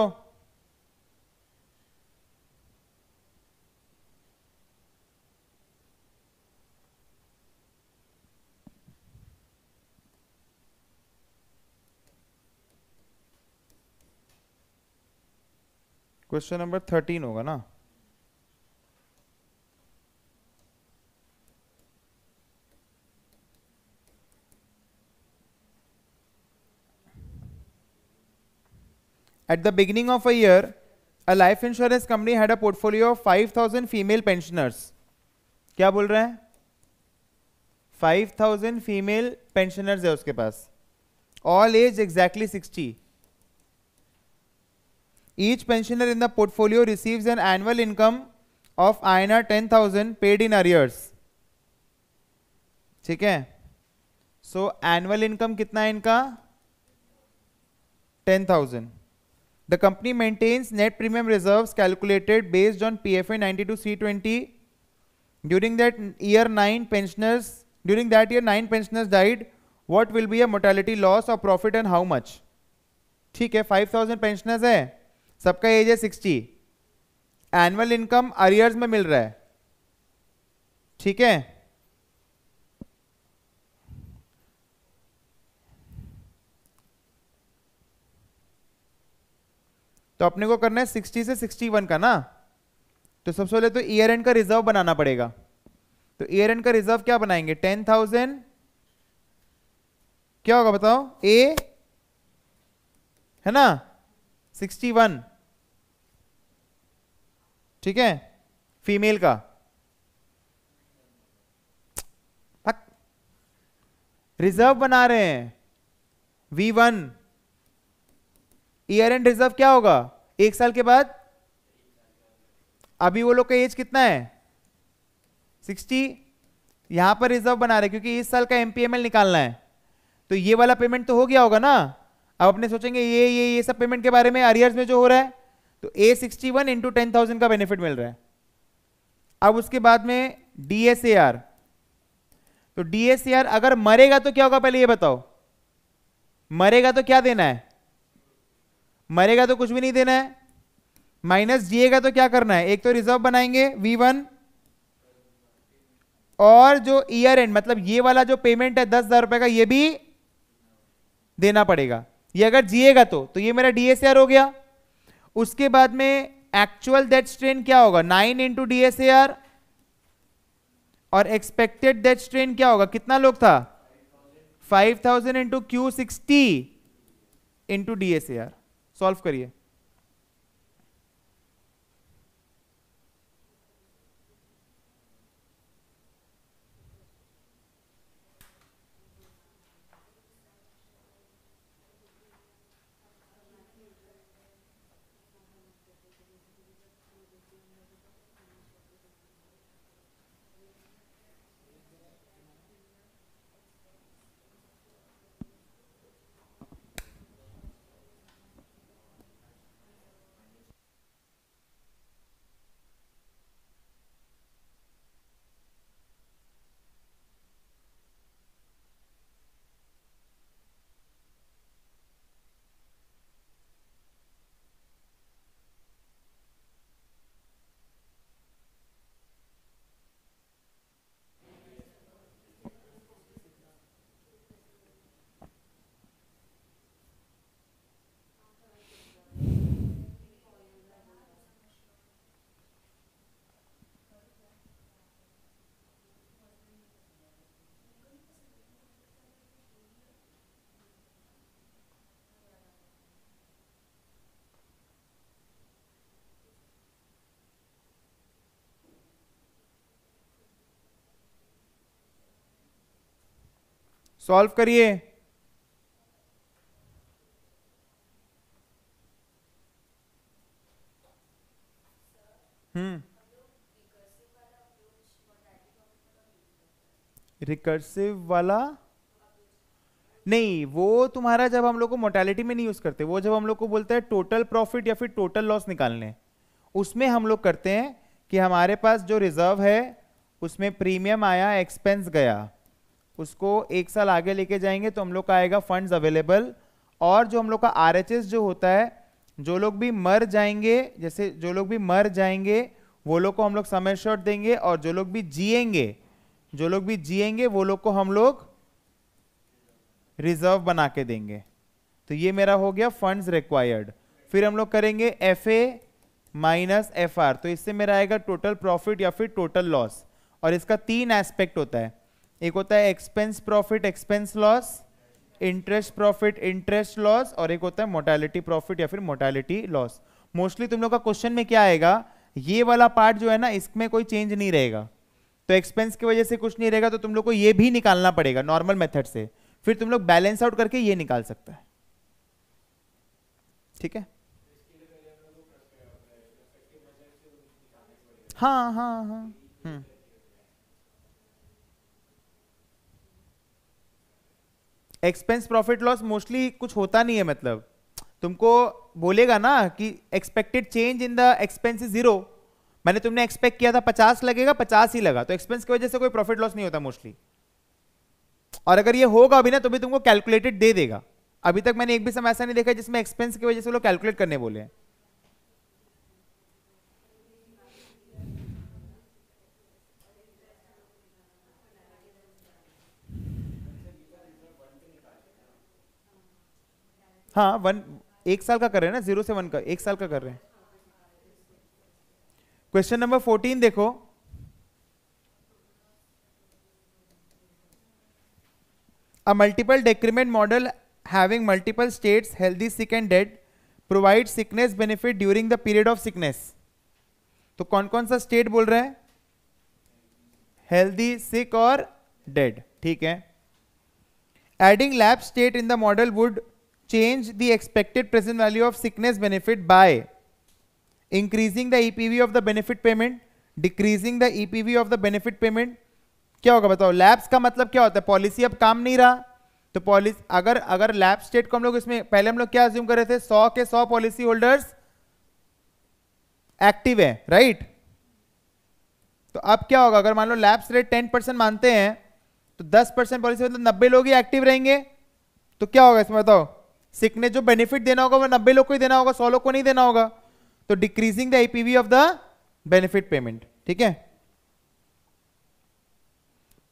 क्वेश्चन नंबर थर्टीन होगा ना At the beginning of a year, a life insurance company had a portfolio of 5,000 female pensioners. kya bol रहे हैं 5,000 female pensioners hai uske paas all age exactly 60. Each pensioner in the portfolio receives an annual income of INR 10,000 paid in arrears. ठीक है सो एनुअल इनकम कितना है इनका ten thousand The company maintains net premium reserves calculated based on PFA 92C20. During that year, nine pensioners during that year nine pensioners died. What will be a mortality loss or profit and how much? ठीक है 5,000 pensioners हैं, सबका age है 60. Annual income arrears में मिल रहा है ठीक है तो अपने को करना है सिक्सटी से सिक्सटी वन का ना तो सबसे पहले तो ईयर एंड का रिजर्व बनाना पड़ेगा तो ईयर एंड का रिजर्व क्या बनाएंगे टेन थाउजेंड क्या होगा बताओ ए है ना सिक्सटी वन ठीक है फीमेल का रिजर्व बना रहे हैं V one year end reserve क्या होगा एक साल के बाद अभी वो लोग का एज कितना है सिक्सटी यहां पर रिजर्व बना रहे क्योंकि इस साल का एमपीएमएल निकालना है तो ये वाला पेमेंट तो हो गया होगा ना अब अपने सोचेंगे ये ये ये सब पेमेंट के बारे में अरियर्स में जो हो रहा है तो A sixty one into ten thousand का बेनिफिट मिल रहा है अब उसके बाद में डीएसएआर आर तो डी आर अगर मरेगा तो क्या होगा पहले ये बताओ मरेगा तो क्या देना है मरेगा तो कुछ भी नहीं देना है माइनस जिएगा तो क्या करना है एक तो रिजर्व बनाएंगे वी वन और जो ईयर एंड मतलब ये वाला जो पेमेंट है दस हजार रुपए का ये भी देना पड़ेगा ये अगर जिएगा तो तो ये मेरा डीएसआर हो गया उसके बाद में एक्चुअल डेट स्ट्रेन क्या होगा नाइन इंटू डीएसएआर और एक्सपेक्टेड डेट स्ट्रेन क्या होगा कितना लोग था five thousand into Q sixty into DSAR solve करिए सॉल्व करिए हम्म रिकर्सिव वाला नहीं वो तुम्हारा जब हम लोग को मोटेलिटी में नहीं यूज करते वो जब हम लोग को बोलते हैं टोटल प्रॉफिट या फिर टोटल लॉस निकालने उसमें हम लोग करते हैं कि हमारे पास जो रिजर्व है उसमें प्रीमियम आया एक्सपेंस गया उसको एक साल आगे लेके जाएंगे तो हम लोग का आएगा फंड्स अवेलेबल और जो हम लोग का आर जो होता है जो लोग भी मर जाएंगे जैसे जो लोग भी मर जाएंगे वो लोग को हम लोग समय शॉर्ट देंगे और जो लोग भी जिएंगे जो लोग भी जिएंगे वो लोग को हम लोग रिजर्व बना के देंगे तो ये मेरा हो गया फंड्स रिक्वायर्ड फिर हम लोग करेंगे F A minus F R तो इससे मेरा आएगा टोटल प्रॉफिट या फिर टोटल लॉस और इसका तीन एस्पेक्ट होता है एक होता है expense profit expense loss interest profit interest loss और एक होता है मोर्टैलिटी प्रॉफिट या फिर मोटेलिटी लॉस मोस्टली तुम लोग का क्वेश्चन में क्या आएगा ये वाला पार्ट जो है ना इसमें कोई चेंज नहीं रहेगा तो एक्सपेंस की वजह से कुछ नहीं रहेगा तो तुम लोग को ये भी निकालना पड़ेगा नॉर्मल मेथड से फिर तुम लोग बैलेंस आउट करके ये निकाल सकता है ठीक है हाँ हाँ हाँ hmm expense profit loss mostly कुछ होता नहीं है मतलब तुमको बोलेगा ना कि expected change in the expense is zero मैंने तुमने एक्सपेक्ट किया था पचास लगेगा पचास ही लगा तो एक्सपेंस की वजह से कोई प्रॉफिट लॉस नहीं होता मोस्टली और अगर ये होगा अभी ना तो भी तुमको कैलकुलेटेड दे देगा अभी तक मैंने एक भी समय ऐसा नहीं देखा जिसमें एक्सपेंस की वजह से लोग कैलकुलेट करने बोले हैं हाँ वन एक साल का कर रहे हैं ना जीरो से वन का एक साल का कर रहे हैं क्वेश्चन नंबर फोर्टीन देखो a multiple decrement model having multiple states healthy sick and dead provide sickness benefit during the period of sickness तो कौन कौन सा स्टेट बोल रहे हैं हेल्दी सिक और डेड ठीक है adding lapse state in the model would change the expected present value of sickness benefit by increasing the EPV of the benefit payment, decreasing the EPV of the benefit payment. क्या होगा बताओ लैब्स का मतलब क्या होता है पॉलिसी अब काम नहीं रहा तो पॉलिस अगर अगर लैब स्टेट को हम लोग इसमें पहले हम लोग क्या अज्यूम कर रहे थे सौ के सौ पॉलिसी होल्डर्स एक्टिव है राइट तो अब क्या होगा अगर मान लो लैब्स रेट टेन परसेंट मानते हैं तो दस परसेंट पॉलिसी मतलब नब्बे लोग ही एक्टिव रहेंगे तो क्या होगा इसमें बताओ सिक ने जो बेनिफिट देना होगा वो नब्बे लोग को ही देना होगा सौ लोग को नहीं देना होगा तो decreasing the EPV of the benefit payment ठीक है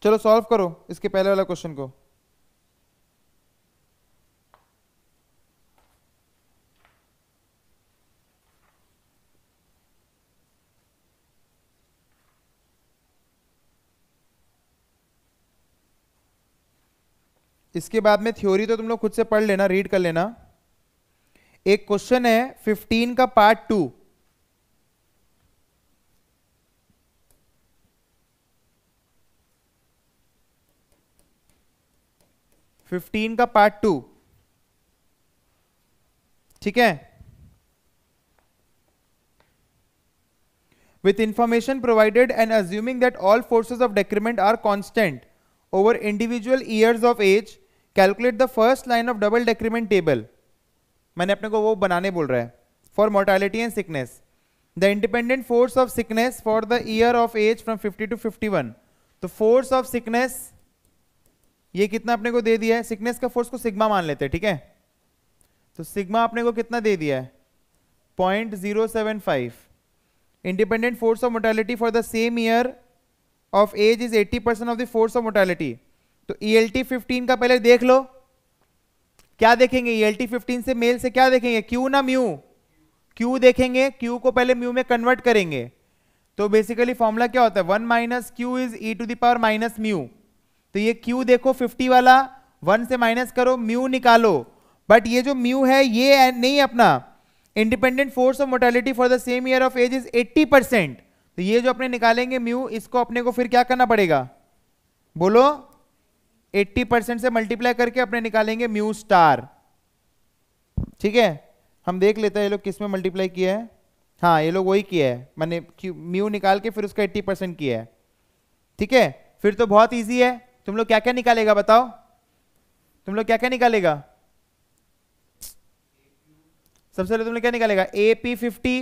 चलो सॉल्व करो इसके पहले वाला क्वेश्चन को इसके बाद में थ्योरी तो तुम लोग खुद से पढ़ लेना रीड कर लेना एक क्वेश्चन है फिफ्टीन का पार्ट टू फिफ्टीन का पार्ट टू ठीक है with information provided and assuming that all forces of decrement are constant over individual years of age calculate the first line of double decrement table मैंने अपने को वो बनाने बोल रहा है for mortality and sickness the independent force of sickness for the year of age from 50 to 51 तो फोर्स ऑफ सिकनेस ये कितना अपने को दे दिया है सिकनेस का फोर्स को सिग्मा मान लेते हैं ठीक है तो सिग्मा अपने को कितना दे दिया है point zero seven five independent force of mortality for the same year of age is 80 percent of the force of mortality तो ई एल टी फिफ्टीन का पहले देख लो क्या देखेंगे ई एल टी फिफ्टीन से मेल से क्या देखेंगे क्यू ना म्यू क्यू देखेंगे क्यू को पहले म्यू में कन्वर्ट करेंगे तो बेसिकली फॉर्मूला क्या होता है one minus Q is e to the power minus mu तो ये क्यू देखो फिफ्टी वाला वन से माइनस करो म्यू निकालो बट ये जो म्यू है ये नहीं अपना independent force of mortality for the same year of age is eighty percent तो ये जो अपने निकालेंगे म्यू इसको अपने को फिर क्या करना पड़ेगा बोलो 80 परसेंट से मल्टीप्लाई करके अपने निकालेंगे म्यू स्टार ठीक है हम देख लेते हैं ये लोग किस में मल्टीप्लाई किया है हाँ ये लोग वही किया है मैंने म्यू निकाल के फिर उसका 80 परसेंट किया है ठीक है फिर तो बहुत ईजी है तुम लोग क्या क्या निकालेगा बताओ तुम लोग क्या क्या निकालेगा सबसे पहले तुम लोग क्या निकालेगा A P fifty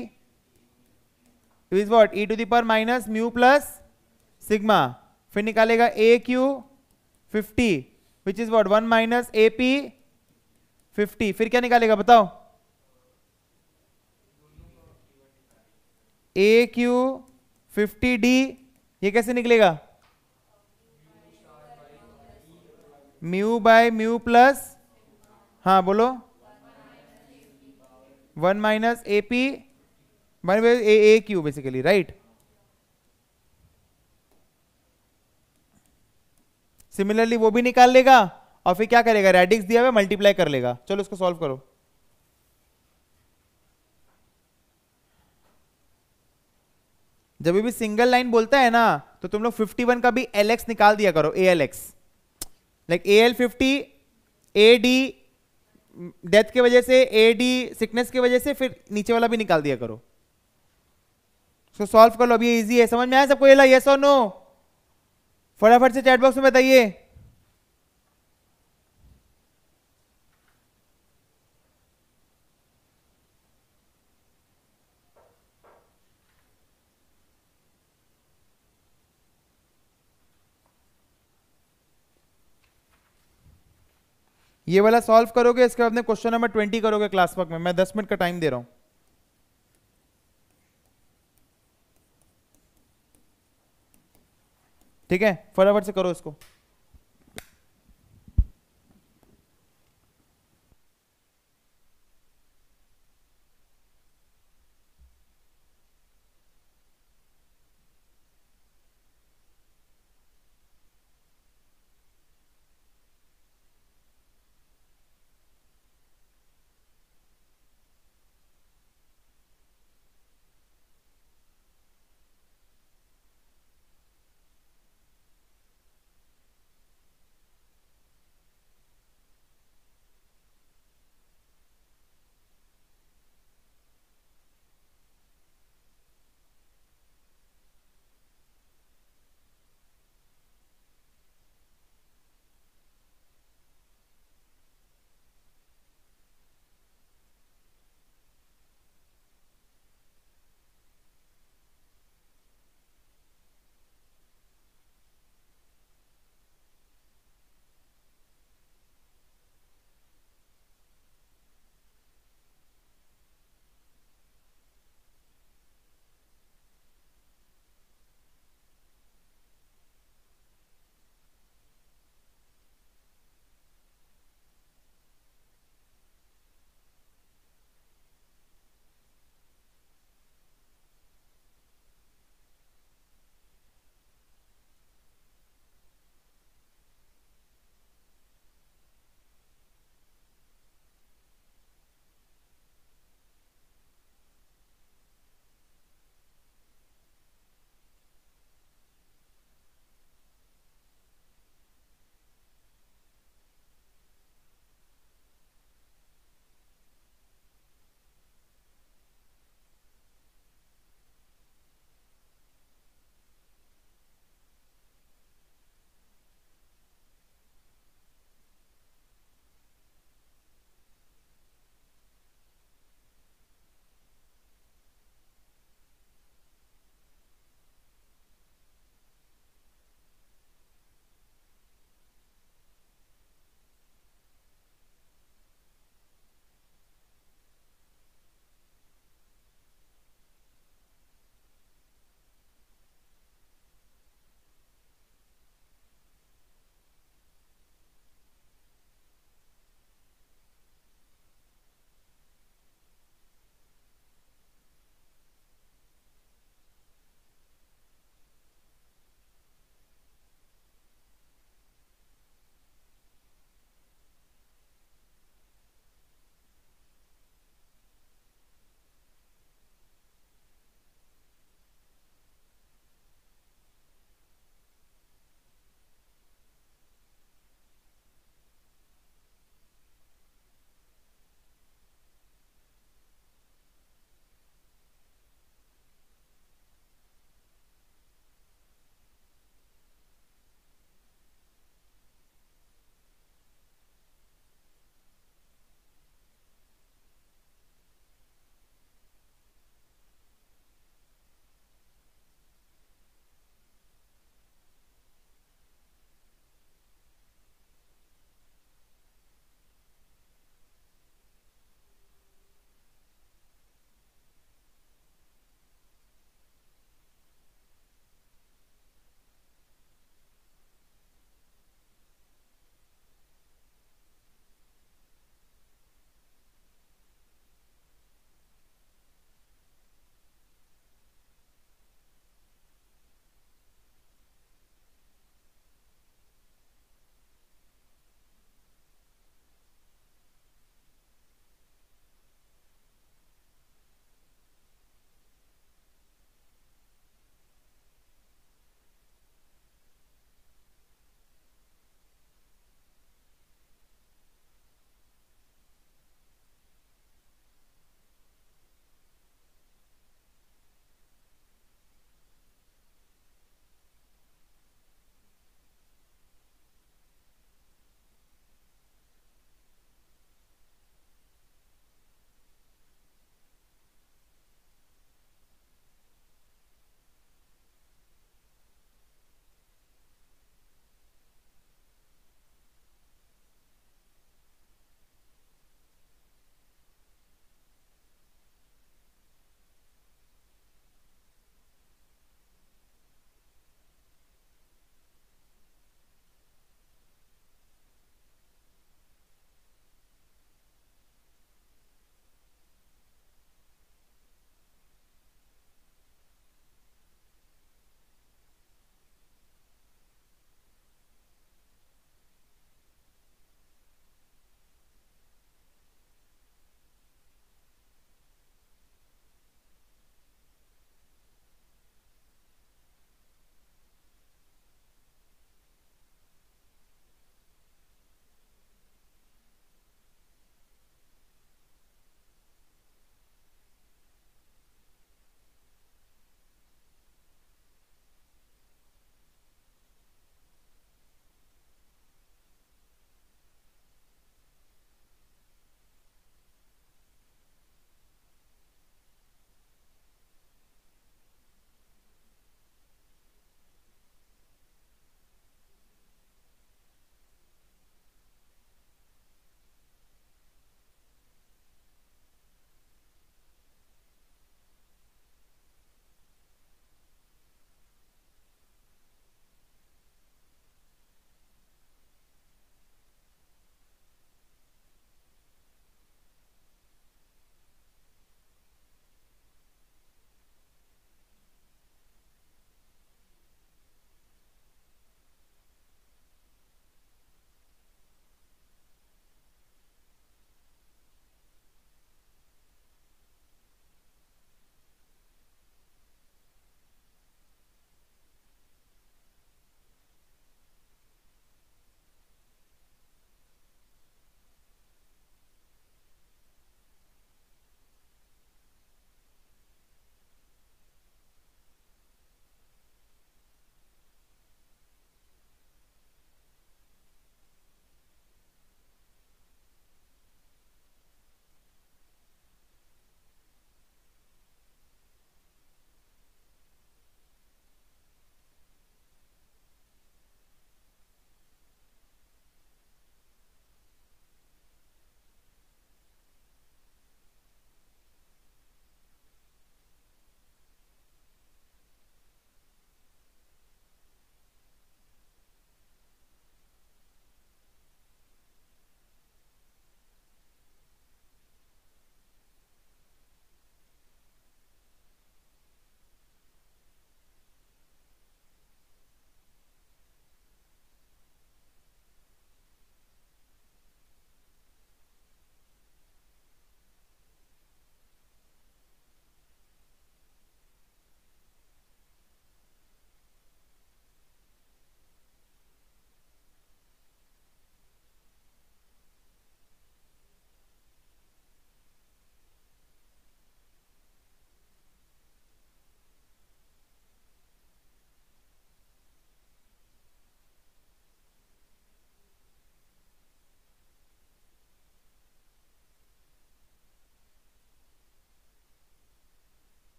is what e to पर माइनस म्यू प्लस सिग्मा फिर निकालेगा A Q fifty which is what one minus A P fifty फिर क्या निकालेगा बताओ ए क्यू फिफ्टी डी ये कैसे निकलेगा म्यू बाय म्यू प्लस हाँ बोलो one minus A P 1 by A A Q basically right similarly वो भी निकाल लेगा और फिर क्या करेगा रेडिक्स दिया हुआ मल्टीप्लाई कर लेगा चलो इसको सॉल्व करो जब भी सिंगल लाइन बोलता है ना तो तुम लोग 51 का भी एल एक्स निकाल दिया करो A L X like A L fifty A D death की वजह से ए डी सिकनेस की वजह से फिर नीचे वाला भी निकाल दिया करो सो सॉल्व कर लो अभी इजी ईजी है समझ में आया सबको ये यस और नो फटाफट से चैट बॉक्स में बताइए ये वाला सॉल्व करोगे इसके बाद में क्वेश्चन नंबर ट्वेंटी करोगे क्लास वर्क में मैं दस मिनट का टाइम दे रहा हूं ठीक है फटाफट से करो इसको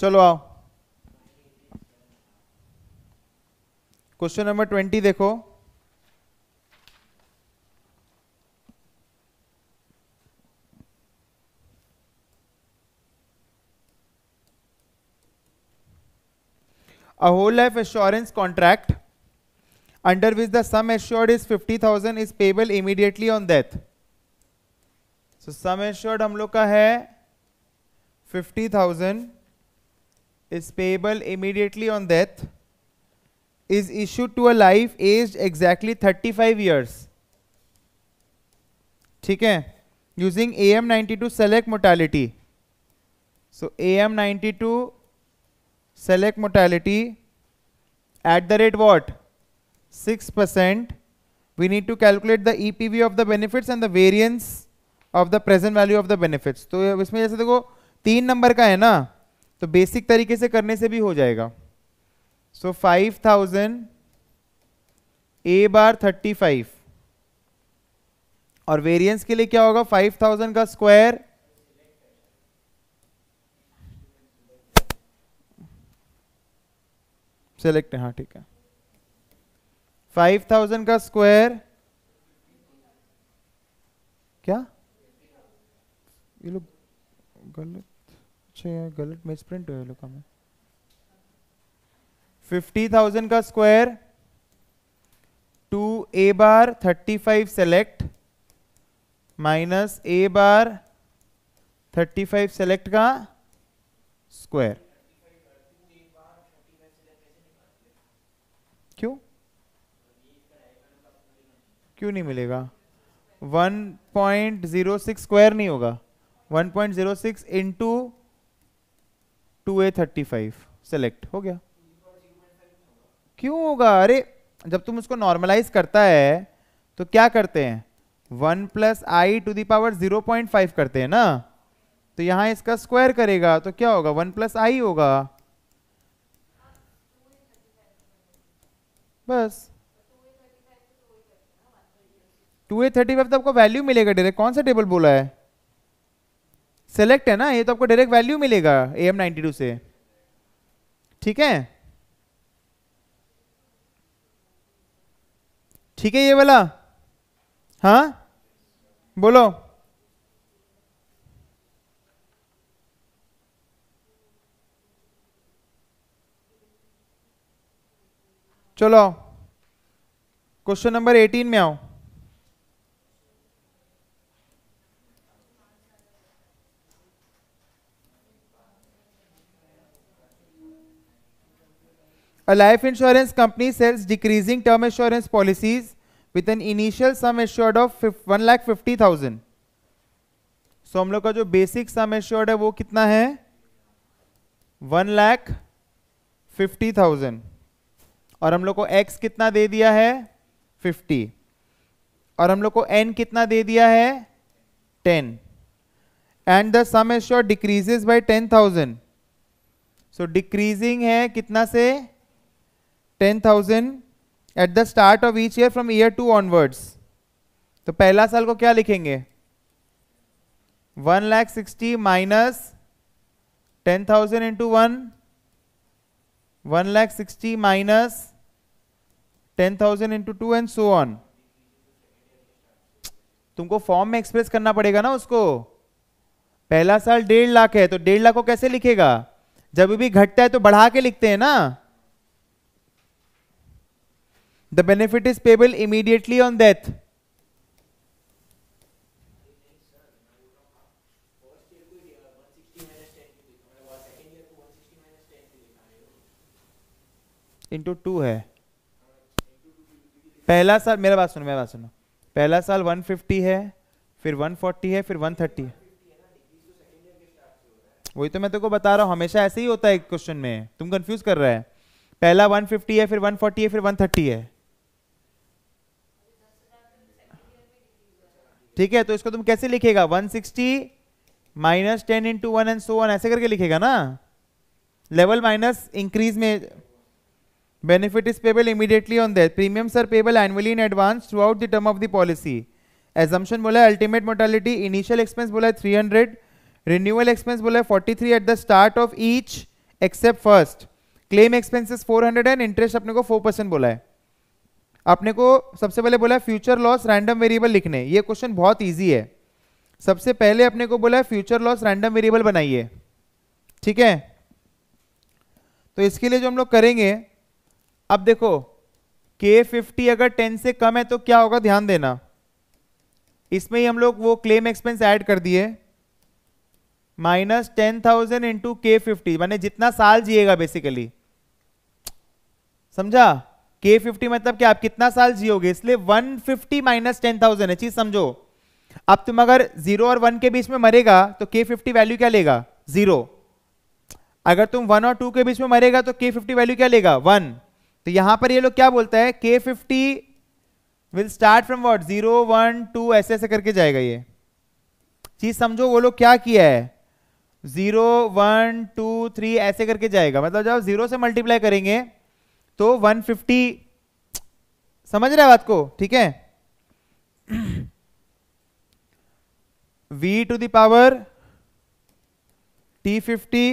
चलो आओ क्वेश्चन नंबर ट्वेंटी देखो a whole life assurance contract under which the sum assured is fifty thousand is payable immediately on death so sum assured हम लोग का है fifty thousand is payable immediately on death is issued to a life aged exactly 35 years ठीक है using AM92 select mortality so AM92 select mortality at the rate what 6% we need to calculate the EPV of the benefits and the variance of the present value of the benefits तो इसमें जैसे देखो तीन नंबर का है ना तो बेसिक तरीके से करने से भी हो जाएगा so five thousand A bar thirty five और वेरिएंस के लिए क्या होगा फाइव थाउजेंड का स्क्वायर सेलेक्ट हाँ ठीक है फाइव थाउजेंड का स्क्वायर क्या ये लोग गलत अच्छा यार गलत मिस प्रिंट हुआ लोग हमें फिफ्टी थाउजेंड का square two A bar thirty five select minus A bar thirty five select का स्क्वायर क्यों क्यों नहीं मिलेगा one point zero six square नहीं होगा one point zero six into two A thirty five select हो गया क्यों होगा अरे जब तुम उसको नॉर्मलाइज करता है तो क्या करते हैं one plus I to the power zero point five करते हैं ना तो यहां इसका स्क्वायर करेगा तो क्या होगा वन प्लस आई होगा बस टू ए थर्टी फाइव तो आपको वैल्यू मिलेगा डायरेक्ट कौन सा टेबल बोला है सेलेक्ट है ना ये तो आपको डायरेक्ट वैल्यू मिलेगा ए एम नाइन्टी टू से ठीक है ठीक है ये वाला हाँ बोलो चलो क्वेश्चन नंबर 18 में आओ A life insurance company sells decreasing term assurance policies with an initial sum assured of one lakh fifty thousand so हम लोग का जो बेसिक सम एश्योर्ड है वो कितना है वन लाख फिफ्टी थाउजेंड और हम लोग को एक्स कितना दे दिया है फिफ्टी और हम लोग को एन कितना दे दिया है ten and the sum assured decreases by ten thousand so decreasing है कितना से ten thousand at the start of each year from year two onwards तो पहला साल को क्या लिखेंगे one lakh sixty minus ten thousand into one one lakh sixty minus ten thousand into two and so on तुमको फॉर्म में एक्सप्रेस करना पड़ेगा ना उसको पहला साल डेढ़ लाख है तो डेढ़ लाख को कैसे लिखेगा जब भी घटता है तो बढ़ा के लिखते हैं ना the benefit is payable immediately on death into two है पहला साल मेरा बात सुनो मेरा बात सुनो पहला साल 150 है फिर 140 है फिर 130 है वही तो मैं तेको तो बता रहा हूँ हमेशा ऐसे ही होता है क्वेश्चन में तुम कंफ्यूज कर रहे हैं पहला 150 है फिर 140 है फिर 130 है ठीक है तो इसको तुम कैसे लिखेगा 160 sixty minus ten into one and so on ऐसे करके लिखेगा ना लेवल माइनस इंक्रीज में benefit is payable immediately on that premium are payable annually in advance throughout the term of the policy assumption बोला अल्टीमेट मोटालिटी इनिशियल एक्सपेंस बोला है थ्री हंड्रेड रिन्यूअल एक्सपेंस बोला है forty three at the start of each except first claim expenses four hundred and interest अपने को फोर परसेंट बोला है आपने को सबसे पहले बोला फ्यूचर लॉस रैंडम वेरिएबल लिखने ये क्वेश्चन बहुत ईजी है सबसे पहले अपने को बोला फ्यूचर लॉस रैंडम वेरिएबल बनाइए ठीक है तो इसके लिए जो हम लोग करेंगे अब देखो के फिफ्टी अगर टेन से कम है तो क्या होगा ध्यान देना इसमें ही हम लोग वो क्लेम एक्सपेंस ऐड कर दिए minus ten thousand into K fifty मैंने जितना साल जिएगा बेसिकली समझा के फिफ्टी मतलब कि आप कितना साल जियोगे इसलिए one fifty minus ten thousand है चीज समझो अब तुम अगर जीरो और वन के बीच में मरेगा तो के फिफ्टी वैल्यू क्या लेगा जीरो अगर तुम वन और टू के बीच में मरेगा तो के फिफ्टी वैल्यू क्या लेगा वन तो यहां पर ये लोग क्या बोलता है K fifty will start from what zero one two ऐसे ऐसे करके जाएगा ये चीज समझो वो लोग क्या किया है जीरो वन टू थ्री ऐसे करके जाएगा मतलब जब जीरो से मल्टीप्लाई करेंगे तो 150 समझ रहे बात को ठीक है v to the power T fifty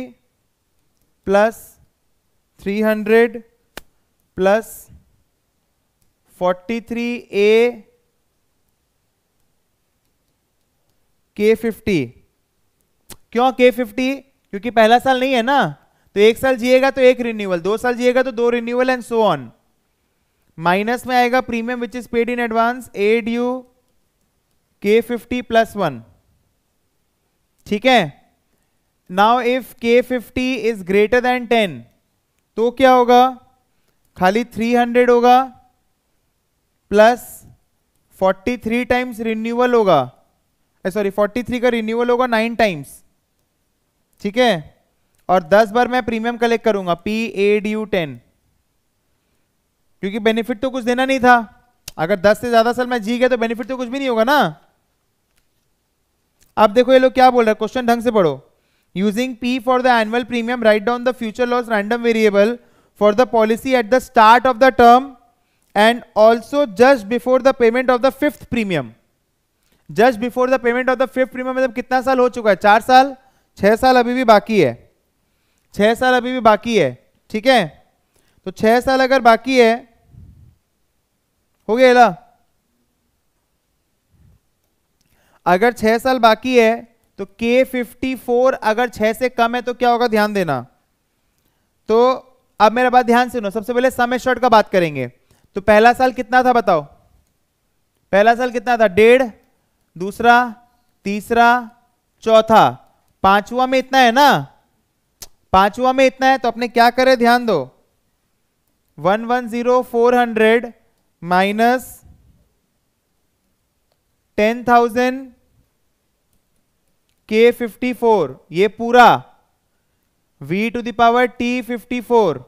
plus three hundred plus forty three A K fifty क्यों के फिफ्टी क्योंकि पहला साल नहीं है ना तो एक साल जिएगा तो एक रिन्यूअल दो साल जिएगा तो दो renewal and so on minus में आएगा premium which is paid in advance A due K fifty plus one ठीक है now if K fifty is greater than ten तो क्या होगा खाली थ्री हंड्रेड होगा plus forty three times renewal होगा सॉरी फोर्टी थ्री का रिन्यूअल होगा नाइन टाइम्स ठीक है और दस बार मैं प्रीमियम कलेक्ट करूंगा P A D U ten क्योंकि बेनिफिट तो कुछ देना नहीं था अगर दस से ज्यादा साल मैं जी गया तो बेनिफिट तो कुछ भी नहीं होगा ना अब देखो ये लोग क्या बोल रहे हैं क्वेश्चन ढंग से पढ़ो using P for the annual premium write down the future loss random variable for the policy at the start of the term and also just before the payment of the fifth premium just before the payment of the fifth premium मतलब कितना साल हो चुका है चार साल छह साल अभी भी बाकी है छह साल अभी भी बाकी है ठीक है तो छह साल अगर बाकी है हो गया ला अगर छह साल बाकी है तो के फिफ्टी फोर अगर छह से कम है तो क्या होगा ध्यान देना तो अब मेरा बात ध्यान सुनो सबसे पहले समय शॉर्ट का बात करेंगे तो पहला साल कितना था बताओ पहला साल कितना था डेढ़ दूसरा तीसरा चौथा पांचवा में इतना है ना पांचवा में इतना है तो अपने क्या करें ध्यान दो one one zero four hundred minus ten thousand K fifty four ये पूरा v to power T fifty four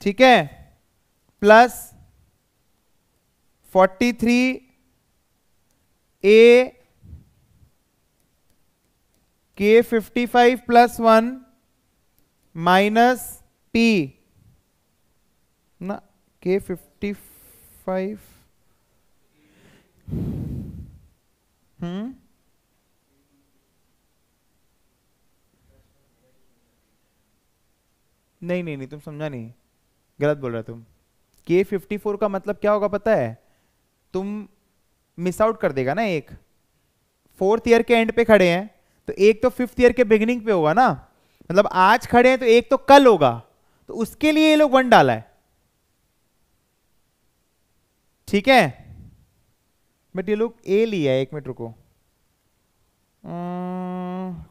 ठीक है plus forty three A K fifty five plus one minus P ना के फिफ्टी फाइव हम्म नहीं नहीं नहीं तुम समझा नहीं गलत बोल रहा तुम के फिफ्टी फोर का मतलब क्या होगा पता है तुम मिस आउट कर देगा ना एक फोर्थ ईयर के एंड पे खड़े हैं तो एक तो फिफ्थ ईयर के बिगनिंग पे होगा ना मतलब आज खड़े हैं तो एक तो कल होगा तो उसके लिए ये लोग वन डाला है ठीक है बट ये लोग ए लिया है एक मिनट रुको आ,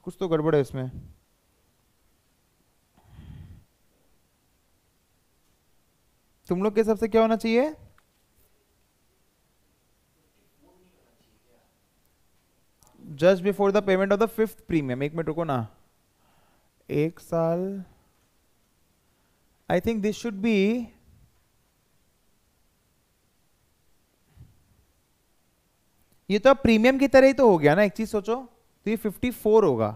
कुछ तो गड़बड़ है इसमें तुम लोग के हिसाब से क्या होना चाहिए just before the payment of the fifth premium एक मिनट रुको ना एक साल I think this should be ये तो अब प्रीमियम की तरह ही तो हो गया ना एक चीज सोचो तो ये फिफ्टी फोर होगा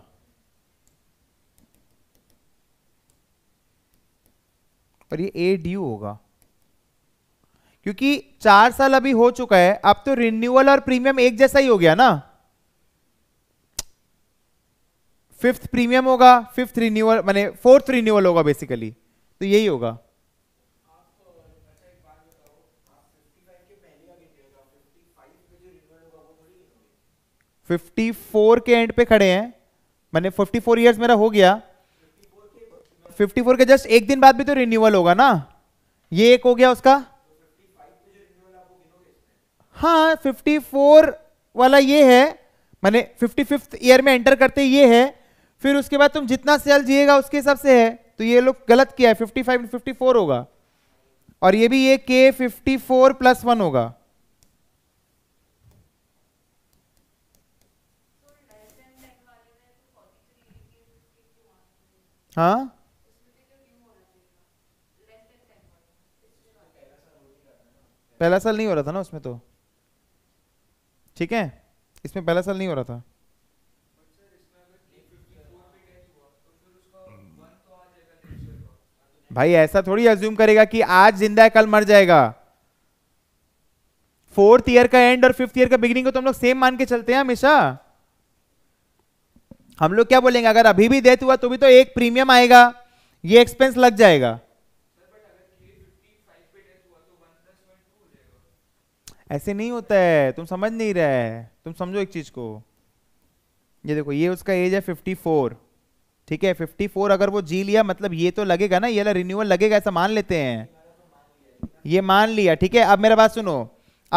और ये ए ड्यू होगा क्योंकि चार साल अभी हो चुका है अब तो रिन्यूअल और प्रीमियम एक जैसा ही हो गया ना फिफ्थ प्रीमियम होगा फिफ्थ रिन्यूअल माने फोर्थ रिन्यूअल होगा बेसिकली तो यही होगा फिफ्टी फोर के एंड पे खड़े हैं मैंने फिफ्टी फोर ईयर्स मेरा हो गया फिफ्टी फोर के जस्ट एक दिन बाद भी तो रिन्यूअल होगा ना ये एक हो गया उसका हाँ 54 वाला ये है मैंने फिफ्टी फिफ्थ ईयर में एंटर करते ये है फिर उसके बाद तुम जितना सेल जिएगा उसके हिसाब से है तो ये लोग गलत किया है फिफ्टी फाइव फिफ्टी फोर होगा और ये भी ये के फिफ्टी फोर प्लस वन होगा हाँ पहला साल नहीं हो रहा था ना उसमें तो ठीक है इसमें पहला साल नहीं हो रहा था भाई ऐसा थोड़ी अज्यूम करेगा कि आज जिंदा है कल मर जाएगा फोर्थ ईयर का एंड और फिफ्थ ईयर का बिगनिंग को तो हम लोग सेम मान के चलते हैं हमेशा हम लोग क्या बोलेंगे अगर अभी भी डेथ हुआ तो भी तो एक प्रीमियम आएगा ये एक्सपेंस लग जाएगा ऐसे नहीं होता है तुम समझ नहीं रहे है तुम समझो एक चीज को ये देखो ये उसका एज है 54 ठीक है 54 अगर वो जी लिया मतलब ये तो लगेगा ना ये रिन्यूअल लगेगा ऐसा मान लेते हैं ये मान लिया ठीक है अब मेरा बात सुनो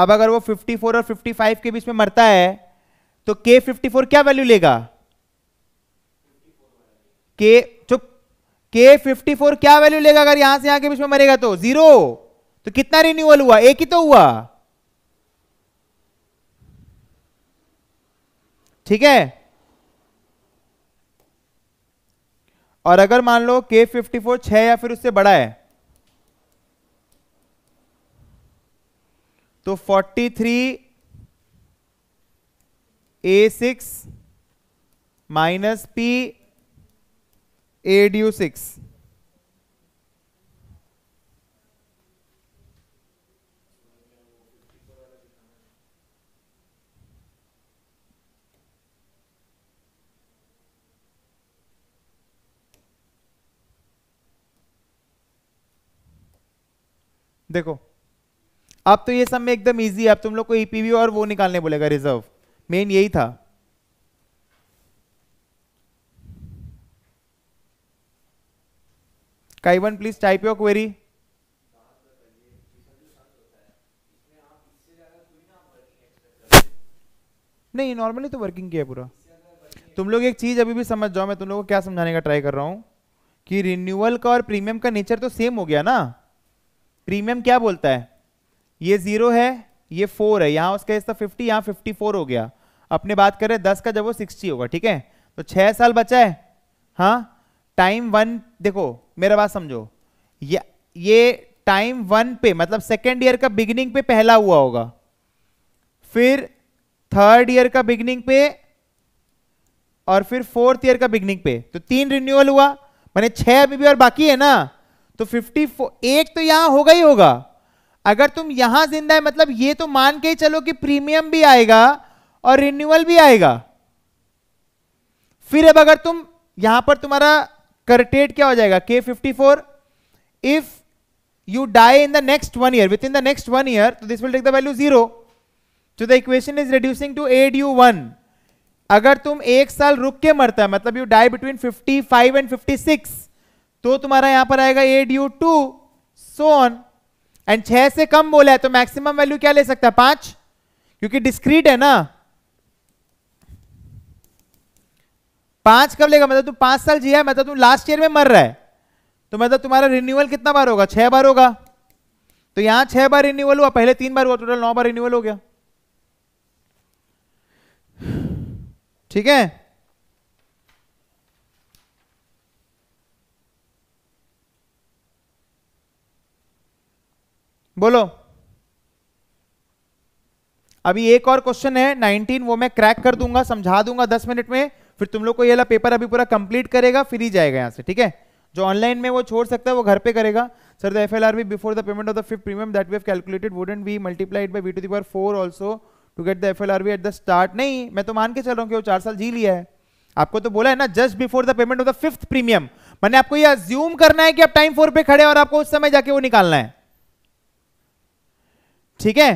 अब अगर वो 54 और 55 के बीच में मरता है तो के फोर क्या वैल्यू लेगा के चुप के फोर क्या वैल्यू लेगा अगर यहां से यहां के बीच में मरेगा तो जीरो तो कितना रिन्यूअल हुआ एक ही तो हुआ ठीक है और अगर मान लो के फिफ्टी फोर छह या फिर उससे बड़ा है तो forty three A six minus P A due six देखो अब तो ये सब में एकदम इजी है अब तुम लोग को ईपीवी e और वो निकालने बोलेगा रिजर्व मेन यही था काइवन प्लीज टाइप योर क्वेरी नहीं नॉर्मली तो वर्किंग किया पूरा तुम लोग एक चीज अभी भी समझ जाओ मैं तुम लोगों को क्या समझाने का ट्राई कर रहा हूं कि रिन्यूअल का और प्रीमियम का नेचर तो सेम हो गया ना प्रीमियम क्या बोलता है ये जीरो है ये फोर है यहां उसका हिस्सा फिफ्टी यहां फिफ्टी फोर हो गया अपने बात करें दस का जब वो सिक्सटी होगा ठीक है तो छह साल बचा है हाँ टाइम वन देखो मेरा बात समझो ये ये टाइम वन पे मतलब सेकेंड ईयर का बिगिनिंग पे पहला हुआ होगा फिर थर्ड ईयर का बिगनिंग पे और फिर फोर्थ ईयर का बिगनिंग पे तो तीन रिन्यूअल हुआ मैंने छह अभी भी और बाकी है ना तो 54 एक तो यहां होगा ही होगा अगर तुम यहां जिंदा है मतलब ये तो मान के ही चलो कि प्रीमियम भी आएगा और रिन्यूअल भी आएगा फिर अब अगर तुम यहां पर तुम्हारा करटेट क्या हो जाएगा K fifty four if the next one year within the next one year तो this will take the value zero तो the equation is reducing to A due one अगर तुम एक साल रुक के मरता है मतलब यू डाई बिटवीन 55 एंड 56 तो तुम्हारा यहां पर आएगा ए यू टू सोन एंड छह से कम बोला है तो मैक्सिमम वैल्यू क्या ले सकता है पांच क्योंकि डिस्क्रीट है ना पांच कब लेगा मतलब तुम पांच साल जिया है मतलब तुम लास्ट ईयर में मर रहा है तो मतलब तुम्हारा रिन्यूअल कितना बार होगा छह बार होगा तो यहां छह बार रिन्यूअल हुआ पहले तीन बार हुआ टोटल नौ बार रिन्यूअल हो गया ठीक है बोलो अभी एक और क्वेश्चन है 19 वो मैं क्रैक कर दूंगा समझा दूंगा 10 मिनट में फिर तुम लोग को ये पेपर अभी पूरा कंप्लीट करेगा फिर ही जाएगा यहां से ठीक है जो ऑनलाइन में वो छोड़ सकता है वो घर पे करेगा sir the F L R B before the payment of the fifth premium that we have calculated would be multiplied by B to the four also to get the F L R B at the start नहीं मैं तो मान के चल रहा हूँ कि वो चार साल जी लिया है आपको तो बोला है ना just before the payment of the fifth premium मैंने आपको ये अज्यूम करना है कि आप टाइम फोर पे खड़े और आपको उस समय जाके वो निकालना है ठीक है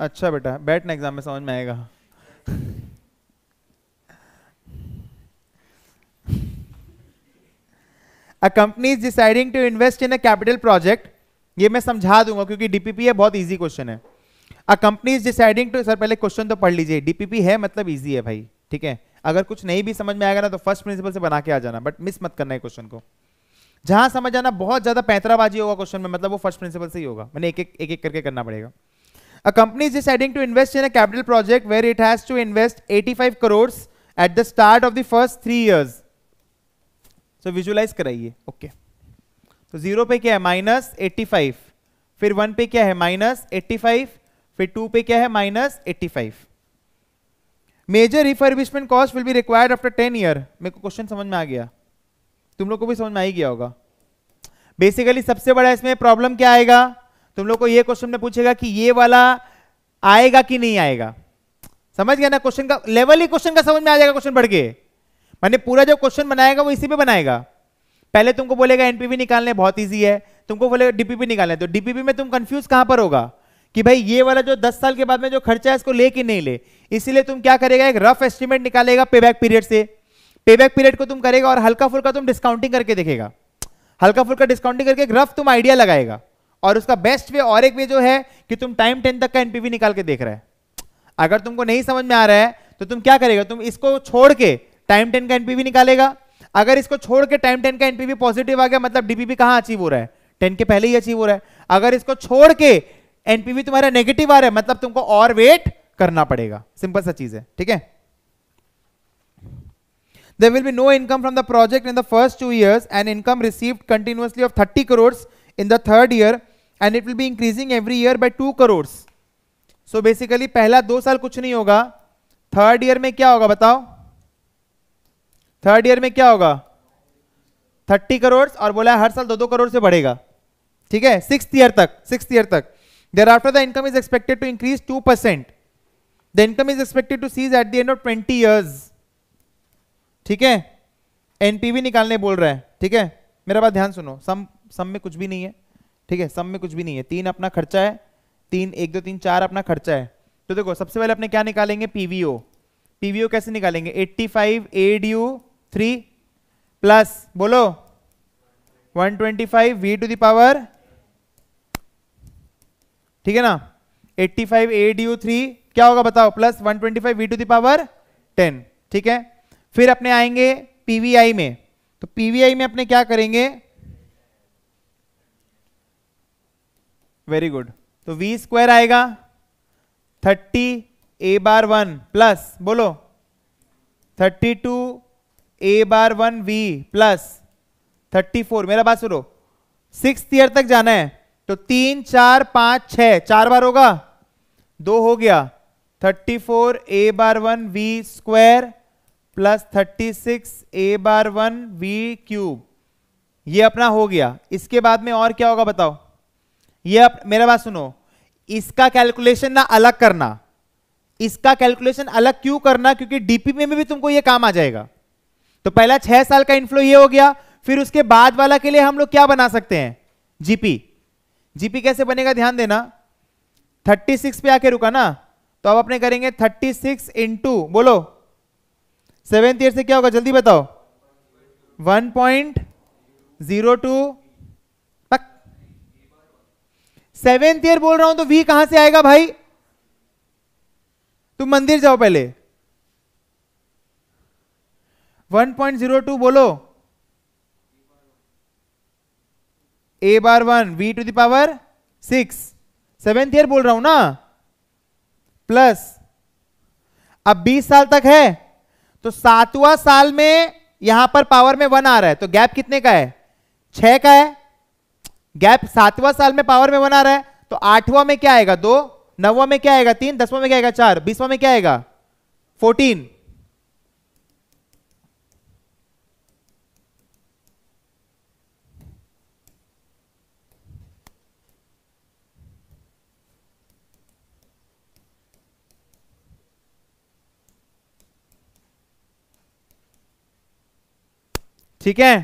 अच्छा बेटा बैठना एग्जाम में समझ में आएगा a company is deciding to invest in a capital project ये मैं समझा दूंगा क्योंकि डीपीपी है बहुत इजी क्वेश्चन है a company is deciding to sir पहले क्वेश्चन तो पढ़ लीजिए डीपीपी है मतलब इजी है भाई ठीक है अगर कुछ नहीं भी समझ में आएगा ना तो फर्स्ट प्रिंसिपल से बना के आ जाना बट मिस मत करना है क्वेश्चन को जहां समझ जाना बहुत ज्यादा पैतराबाजी होगा क्वेश्चन में मतलब वो फर्स्ट प्रिंसिपल से ही होगा मैंने एक एक एक एक करके करना पड़ेगा a company is deciding to invest in a capital project where it has to invest 85 crore at the start of the first three years so visualize कराइए ओके तो जीरो पे क्या है माइनस एट्टी फाइव फिर वन पे क्या है माइनस एट्टी फाइव फिर टू पे क्या है minus eighty five major refurbishment cost will be required after ten year मेरे को क्वेश्चन समझ में आ गया तुम लोग को भी समझ में आ ही गया होगा बेसिकली सबसे बड़ा इसमें प्रॉब्लम क्या आएगा तुम लोग को ये क्वेश्चन में पूछेगा कि ये वाला आएगा कि नहीं आएगा समझ गया ना क्वेश्चन का लेवल ही क्वेश्चन का समझ में आ जाएगा क्वेश्चन बढ़ के मैंने पूरा जो क्वेश्चन बनाएगा वो इसी पे बनाएगा पहले तुमको बोलेगा एनपीवी निकालने बहुत ईजी है तुमको बोलेगा डीपीपी निकालने तो डीपीपी में तुम कंफ्यूज कहां पर होगा कि भाई ये वाला जो 10 साल के बाद में जो खर्चा है इसको ले कि नहीं ले इसीलिए तुम क्या करेगा एक रफ एस्टिमेट निकालेगा पे बैक पीरियड से पेबैक पीरियड को तुम करेगा और हल्का फुल्का तुम डिस्काउंटिंग करके देखेगा हल्का फुल्का डिस्काउंटिंग करके एक रफ तुम आइडिया लगाएगा और उसका बेस्ट वे और एक वे जो है कि तुम टाइम टेन तक का एनपीवी निकाल के देख रहे हैं अगर तुमको नहीं समझ में आ रहा है तो तुम क्या करेगा तुम इसको छोड़ के टाइम टेन का एनपीवी निकालेगा अगर इसको छोड़ के टाइम टेन का एनपीवी पॉजिटिव आ गया मतलब डीपीपी कहां अचीव हो रहा है टेन के पहले ही अचीव हो रहा है अगर इसको छोड़ के एनपीवी तुम्हारा नेगेटिव आ रहा है मतलब तुमको और वेट करना पड़ेगा सिंपल सा चीज है ठीक है there will be no income from the project in the first two years and income received continuously of 30 crores in the third year and it will be increasing every year by 2 crores. So basically pehla 2 saal kuch nahi hoga third year mein kya hoga batao third year mein kya hoga 30 crores aur bola hai har saal 2 2 crore se badhega theek hai sixth year tak sixth year tak after the income is expected to increase two percent the income is expected to cease at the end of twenty years ठीक है एनपीवी निकालने बोल रहा है ठीक है मेरा बात ध्यान सुनो सम सम में कुछ भी नहीं है ठीक है सम में कुछ भी नहीं है तीन अपना खर्चा है तीन एक दो तीन चार अपना खर्चा है तो देखो सबसे पहले अपने क्या निकालेंगे पीवीओ पीवीओ कैसे निकालेंगे eighty five A due three plus बोलो one twenty five V to the power ठीक है ना eighty five A due three क्या होगा बताओ plus one twenty five V to the power ten ठीक है फिर अपने आएंगे पीवीआई में तो पीवीआई में अपने क्या करेंगे वेरी गुड तो वी स्क्वायर आएगा thirty A bar one plus बोलो thirty two A bar one V plus thirty four मेरा बात सुनो सिक्स ईयर तक जाना है तो तीन चार पांच छ चार बार होगा दो हो गया thirty four A bar one V square plus thirty six A bar one V cube ये अपना हो गया इसके बाद में और क्या होगा बताओ ये अप, मेरा बात सुनो इसका कैलकुलेशन ना अलग करना इसका कैलकुलेशन अलग क्यों करना क्योंकि डीपी में भी तुमको ये काम आ जाएगा तो पहला छह साल का इनफ्लो ये हो गया फिर उसके बाद वाला के लिए हम लोग क्या बना सकते हैं जीपी जीपी कैसे बनेगा ध्यान देना 36 पे आके रुका ना तो अब अपने करेंगे 36 सिक्स बोलो सेवेंथ ईयर से क्या होगा जल्दी बताओ one point zero two seventh year बोल रहा हूं तो वी कहां से आएगा भाई तुम मंदिर जाओ पहले 1.02 बोलो A bar one V to the power six seventh year बोल रहा हूं ना प्लस अब 20 साल तक है तो सातवां साल में यहां पर पावर में वन आ रहा है तो गैप कितने का है छह का है गैप सातवां साल में पावर में वन आ रहा है तो आठवां में क्या आएगा दो नवा में क्या आएगा तीन दसवां में क्या आएगा चार बीसवां में क्या आएगा फोर्टीन ठीक है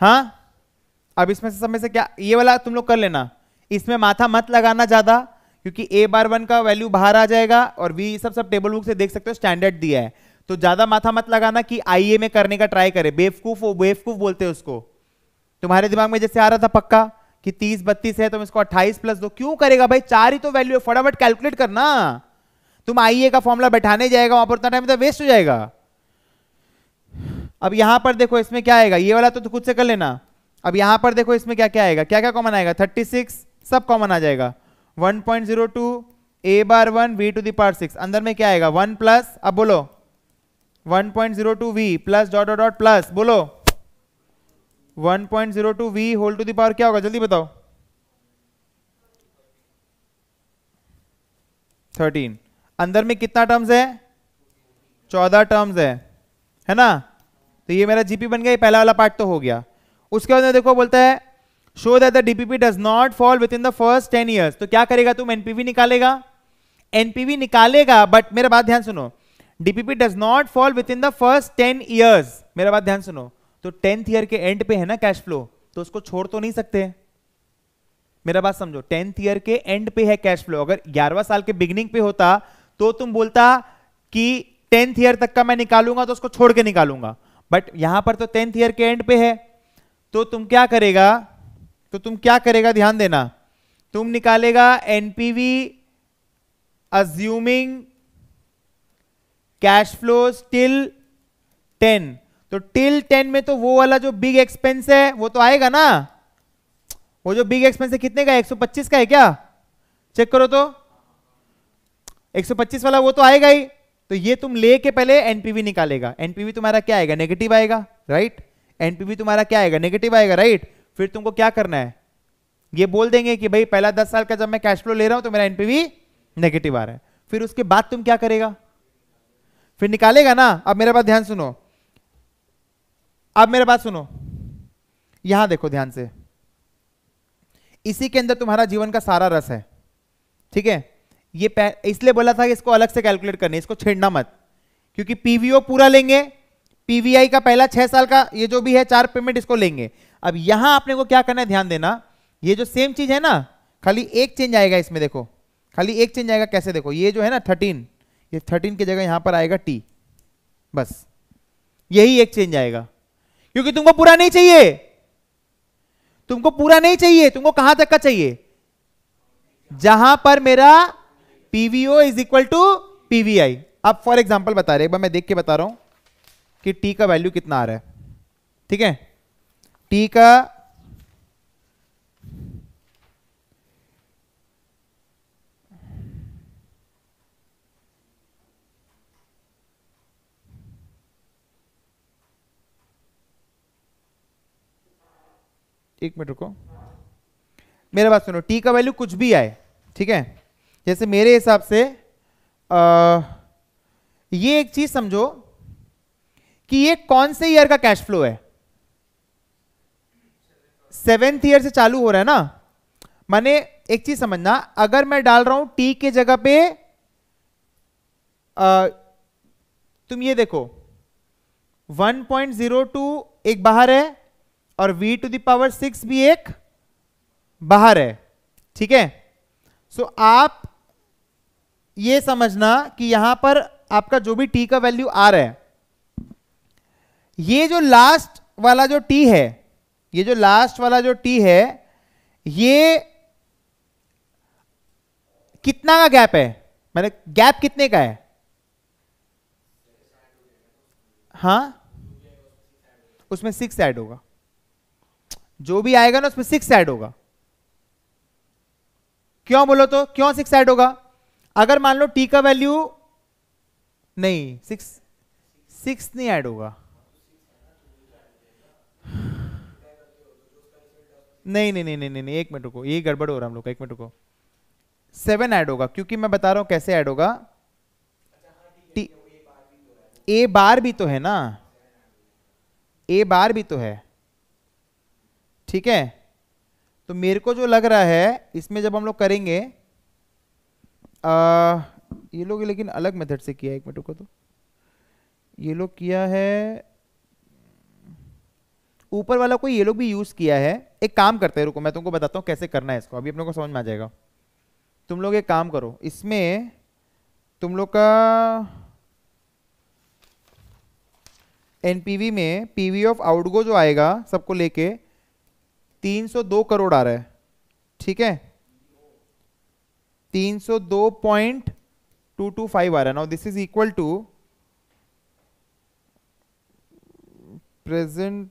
हाँ अब इसमें से सब में से क्या ये वाला तुम लोग कर लेना इसमें माथा मत लगाना ज्यादा क्योंकि ए बार वन का वैल्यू बाहर आ जाएगा और वी सब सब टेबल बुक से देख सकते हो स्टैंडर्ड दिया है तो ज्यादा माथा मत लगाना कि आईए में करने का ट्राई करे बेवकूफ बेवकूफ बोलते हैं उसको तुम्हारे दिमाग में जैसे आ रहा था पक्का कि तीस बत्तीस है तो इसको अट्ठाईस प्लस दो क्यों करेगा भाई चार ही तो वैल्यू है फटाफट कैलकुलेट करना तुम आई का फॉर्मुला बैठाने जाएगा वहां पर उतना टाइम तो वेस्ट हो जाएगा अब यहां पर देखो इसमें क्या आएगा ये वाला तो, खुद से कर लेना अब यहां पर देखो इसमें क्या क्या आएगा क्या क्या कॉमन आएगा 36 सब कॉमन आ जाएगा 1.02 A bar one V to the power six अंदर में क्या आएगा वन प्लस अब बोलो 1.02 point zero two V plus dot dot dot plus बोलो 1.02 point zero two V whole to the power क्या होगा जल्दी बताओ 13 अंदर में कितना टर्म्स है 14 टर्म्स है है ना तो ये मेरा जीपी बन गया पहला वाला पार्ट तो हो गया उसके बाद देखो बोलता है show that the DPP does not fall within the first ten years तो क्या करेगा तुम एनपीवी निकालेगा एनपीवी निकालेगा बट मेरा बात ध्यान सुनो DPP does not fall within the first ten years मेरा बात ध्यान सुनो तो टेंथ ईयर के एंड पे है ना कैश फ्लो तो उसको छोड़ तो नहीं सकते मेरा बात समझो टेंथ ईयर के एंड पे है कैश फ्लो अगर ग्यारहवा साल के बिगनिंग पे होता तो तुम बोलता कि टेंथ ईयर तक का मैं निकालूंगा तो उसको छोड़ के निकालूंगा बट यहां पर तो टेंथ ईयर के एंड पे है तो तुम क्या करेगा तो तुम क्या करेगा ध्यान देना तुम निकालेगा NPV assuming cash flow till ten तो टिल टेन में तो वो वाला जो बिग एक्सपेंस है वो तो आएगा ना वो जो बिग एक्सपेंस है कितने का सौ 125 का है क्या चेक करो तो 125 वाला वो तो आएगा ही तो ये तुम लेके पहले एनपीवी निकालेगा एनपीवी तुम्हारा क्या आएगा नेगेटिव आएगा राइट एनपीवी तुम्हारा क्या आएगा नेगेटिव आएगा राइट फिर तुमको क्या करना है ये बोल देंगे कि भाई पहला दस साल का जब मैं कैश फ्लो ले रहा हूं तो मेरा एनपीवी नेगेटिव आ रहा है फिर उसके बाद तुम क्या करेगा फिर निकालेगा ना अब मेरे पास ध्यान सुनो अब मेरे बात सुनो यहां देखो ध्यान से इसी के अंदर तुम्हारा जीवन का सारा रस है ठीक है ये इसलिए बोला था कि इसको अलग से कैलकुलेट करने इसको छेड़ना मत क्योंकि पीवीओ पूरा लेंगे पीवीआई का पहला छह साल का ये जो भी है चार पेमेंट इसको लेंगे अब यहां आपने को क्या करना है ध्यान देना ये जो सेम चीज है ना खाली एक चेंज आएगा इसमें देखो खाली एक चेंज आएगा कैसे देखो ये जो है ना थर्टीन ये थर्टीन की जगह यहां पर आएगा टी बस यही एक चेंज आएगा क्योंकि तुमको पूरा नहीं चाहिए तुमको पूरा नहीं चाहिए तुमको कहां तक का चाहिए जहां पर मेरा PVO is equal to PVI आप फॉर एग्जाम्पल बता रहे एक बार मैं देख के बता रहा हूं कि टी का वैल्यू कितना आ रहा है ठीक है टी का एक मिनट रुको मेरे बात सुनो टी का वैल्यू कुछ भी आए ठीक है जैसे मेरे हिसाब से आ, ये एक चीज समझो कि ये कौन से ईयर का कैश फ्लो है सेवेंथ ईयर से चालू हो रहा है ना माने एक चीज समझना अगर मैं डाल रहा हूं टी के जगह पे आ, तुम ये देखो 1.02 एक बाहर है और v टू दावर सिक्स भी एक बाहर है ठीक है सो so, आप ये समझना कि यहां पर आपका जो भी टी का वैल्यू आ रहा है ये जो लास्ट वाला जो टी है ये जो लास्ट वाला जो टी है ये कितना का गैप है मैंने गैप कितने का है हाँ उसमें सिक्स ऐड होगा जो भी आएगा ना उसमें सिक्स ऐड होगा क्यों बोलो तो क्यों सिक्स ऐड होगा अगर मान लो टी का वैल्यू नहीं सिक्स सिक्स नहीं ऐड होगा नहीं नहीं नहीं नहीं नहीं एक मिनट रुको ये गड़बड़ हो रहा है हम लोग का एक मिनट रुको सेवन ऐड होगा क्योंकि मैं बता रहा हूं कैसे ऐड होगा टी ए बार भी तो है ना ए बार भी तो है ठीक है तो मेरे को जो लग रहा है इसमें जब हम लोग करेंगे आ, ये लोग लेकिन अलग मेथड से किया है एक मिनट को तो ये लोग किया है ऊपर वाला को ये लोग भी यूज किया है एक काम करते हैं रुको मैं तुमको बताता हूँ कैसे करना है इसको अभी अपने को समझ में आ जाएगा तुम लोग एक काम करो इसमें तुम लोग का एन में वी ऑफ आउटगो जो आएगा सबको लेके 302 करोड़ आ रहा है ठीक है तीन सौ दो पॉइंट टू टू फाइव आ रहा है now this is equal to present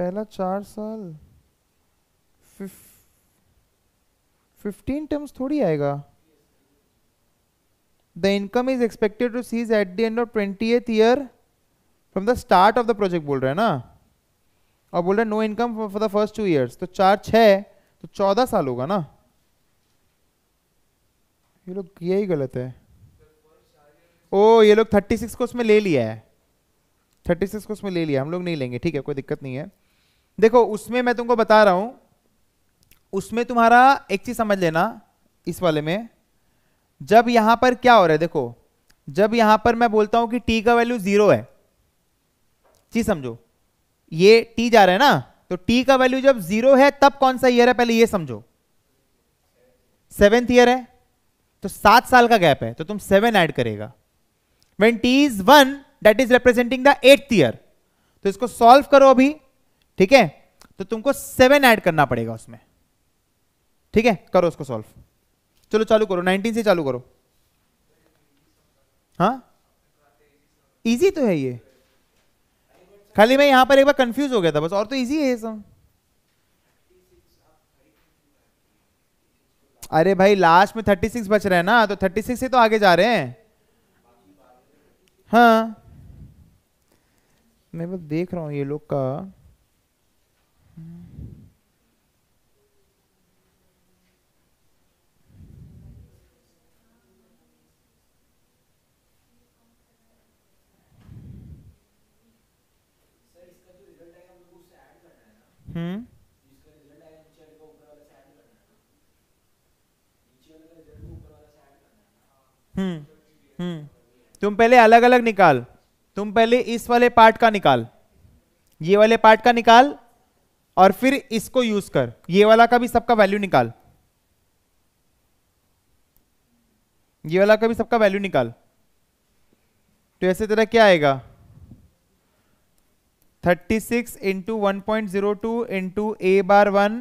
पहला चार साल फिफ्टीन टर्म्स थोड़ी आएगा the income is expected to cease at the end of twenty eighth year from the start of the project बोल रहे हैं ना और बोल रहे no income for the first two years तो चार छः तो चौदह साल होगा ना ये लोग यही गलत है ओ ये लोग थर्टी सिक्स को उसमें ले लिया है थर्टी सिक्स को उसमें ले लिया हम लोग नहीं लेंगे ठीक है कोई दिक्कत नहीं है देखो उसमें मैं तुमको बता रहा हूं उसमें तुम्हारा एक चीज समझ लेना इस वाले में जब यहां पर क्या हो रहा है देखो जब यहां पर मैं बोलता हूं कि टी का वैल्यू जीरो है चीज समझो ये टी जा रहा है ना तो टी का वैल्यू जब जीरो है तब कौन सा ईयर है पहले ये समझो सेवेंथ ईयर है तो सात साल का गैप है तो तुम सेवन ऐड करेगा when T is one that is representing the eighth year तो इसको सॉल्व करो अभी ठीक है तो तुमको सेवन ऐड करना पड़ेगा उसमें ठीक है करो उसको सॉल्व चलो चालू करो नाइनटीन से चालू करो हाँ इजी तो है ये खाली मैं यहां पर एक बार कंफ्यूज हो गया था बस और तो इजी है सब अरे भाई लास्ट में थर्टी सिक्स बच रहे हैं ना तो थर्टी सिक्स से तो आगे जा रहे हैं हाँ मैं बस देख रहा हूं ये लोग का हम्म हम्म हम्म तुम पहले अलग अलग निकाल तुम पहले इस वाले पार्ट का निकाल ये वाले पार्ट का निकाल और फिर इसको यूज कर ये वाला का भी सबका वैल्यू निकाल ये वाला का भी सबका वैल्यू निकाल तो ऐसे तरह क्या आएगा thirty six into one point zero two into A bar one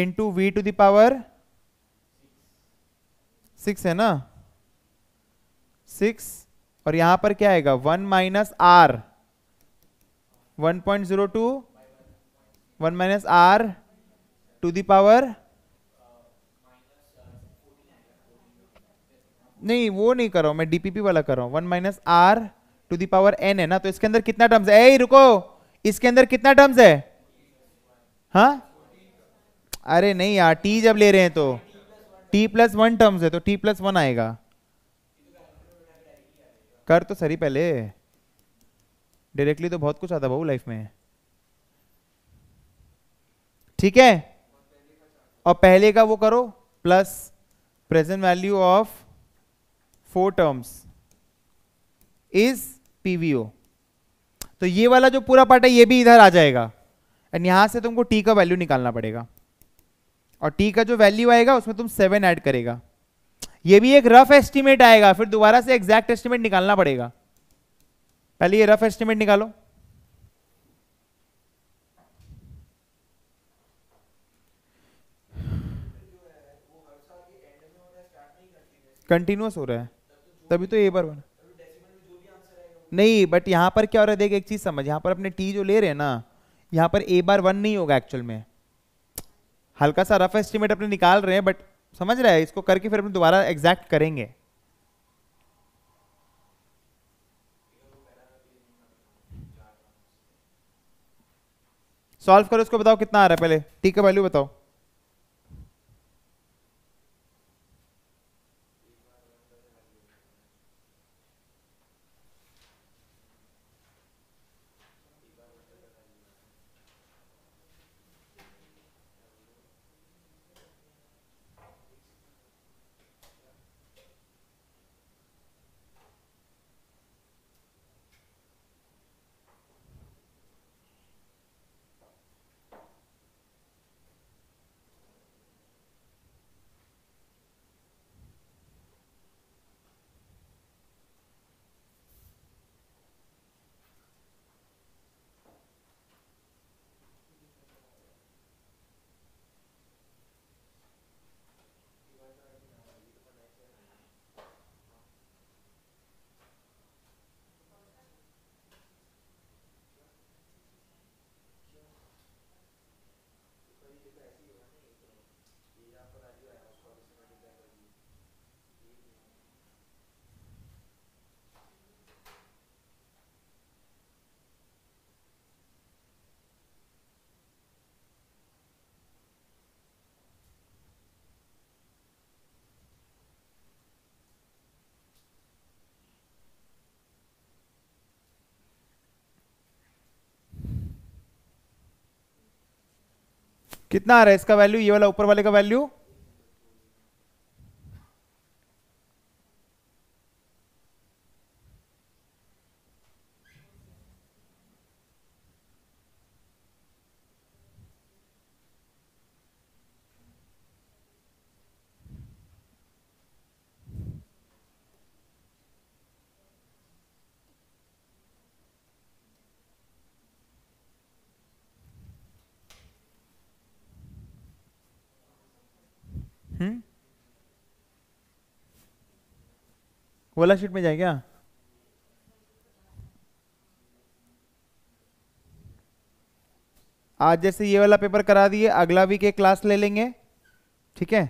into V to the power six है ना सिक्स और यहां पर क्या आएगा one minus R one point zero two one minus R to the power नहीं वो नहीं कर रहा हूं मैं डीपीपी वाला कर रहा हूं one minus R to power N है ना तो इसके अंदर कितना टर्म्स है ए रुको इसके अंदर कितना टर्म्स है हाँ अरे नहीं यार टी जब ले रहे हैं तो टी प्लस वन टर्म्स है तो टी प्लस वन आएगा कर तो सर पहले डायरेक्टली तो बहुत कुछ आता बहू लाइफ में ठीक है और पहले का वो करो plus present value of four terms is PVO तो ये वाला जो पूरा पार्ट है ये भी इधर आ जाएगा एंड यहां से तुमको टी का वैल्यू निकालना पड़ेगा और टी का जो वैल्यू आएगा उसमें तुम सेवन ऐड करेगा ये भी एक रफ एस्टिमेट आएगा फिर दोबारा से एग्जैक्ट एस्टिमेट निकालना पड़ेगा पहले ये रफ एस्टिमेट निकालो कंटिन्यूस हो रहा है तभी तो ए बार बना नहीं बट यहाँ पर क्या हो रहा है देख एक चीज़ समझ यहाँ पर अपने टी जो ले रहे हैं ना यहाँ पर ए बार वन नहीं होगा एक्चुअल में हल्का सा रफ एस्टिमेट अपने निकाल रहे हैं बट समझ रहा है इसको करके फिर अपने दोबारा एग्जैक्ट करेंगे सॉल्व करो इसको बताओ कितना आ रहा है पहले टी का वैल्यू बताओ कितना आ रहा है इसका वैल्यू ये वाला ऊपर वाले का वैल्यू वाला शीट में जाए क्या आज जैसे ये वाला पेपर करा दिए अगला वीक एक क्लास ले लेंगे ठीक है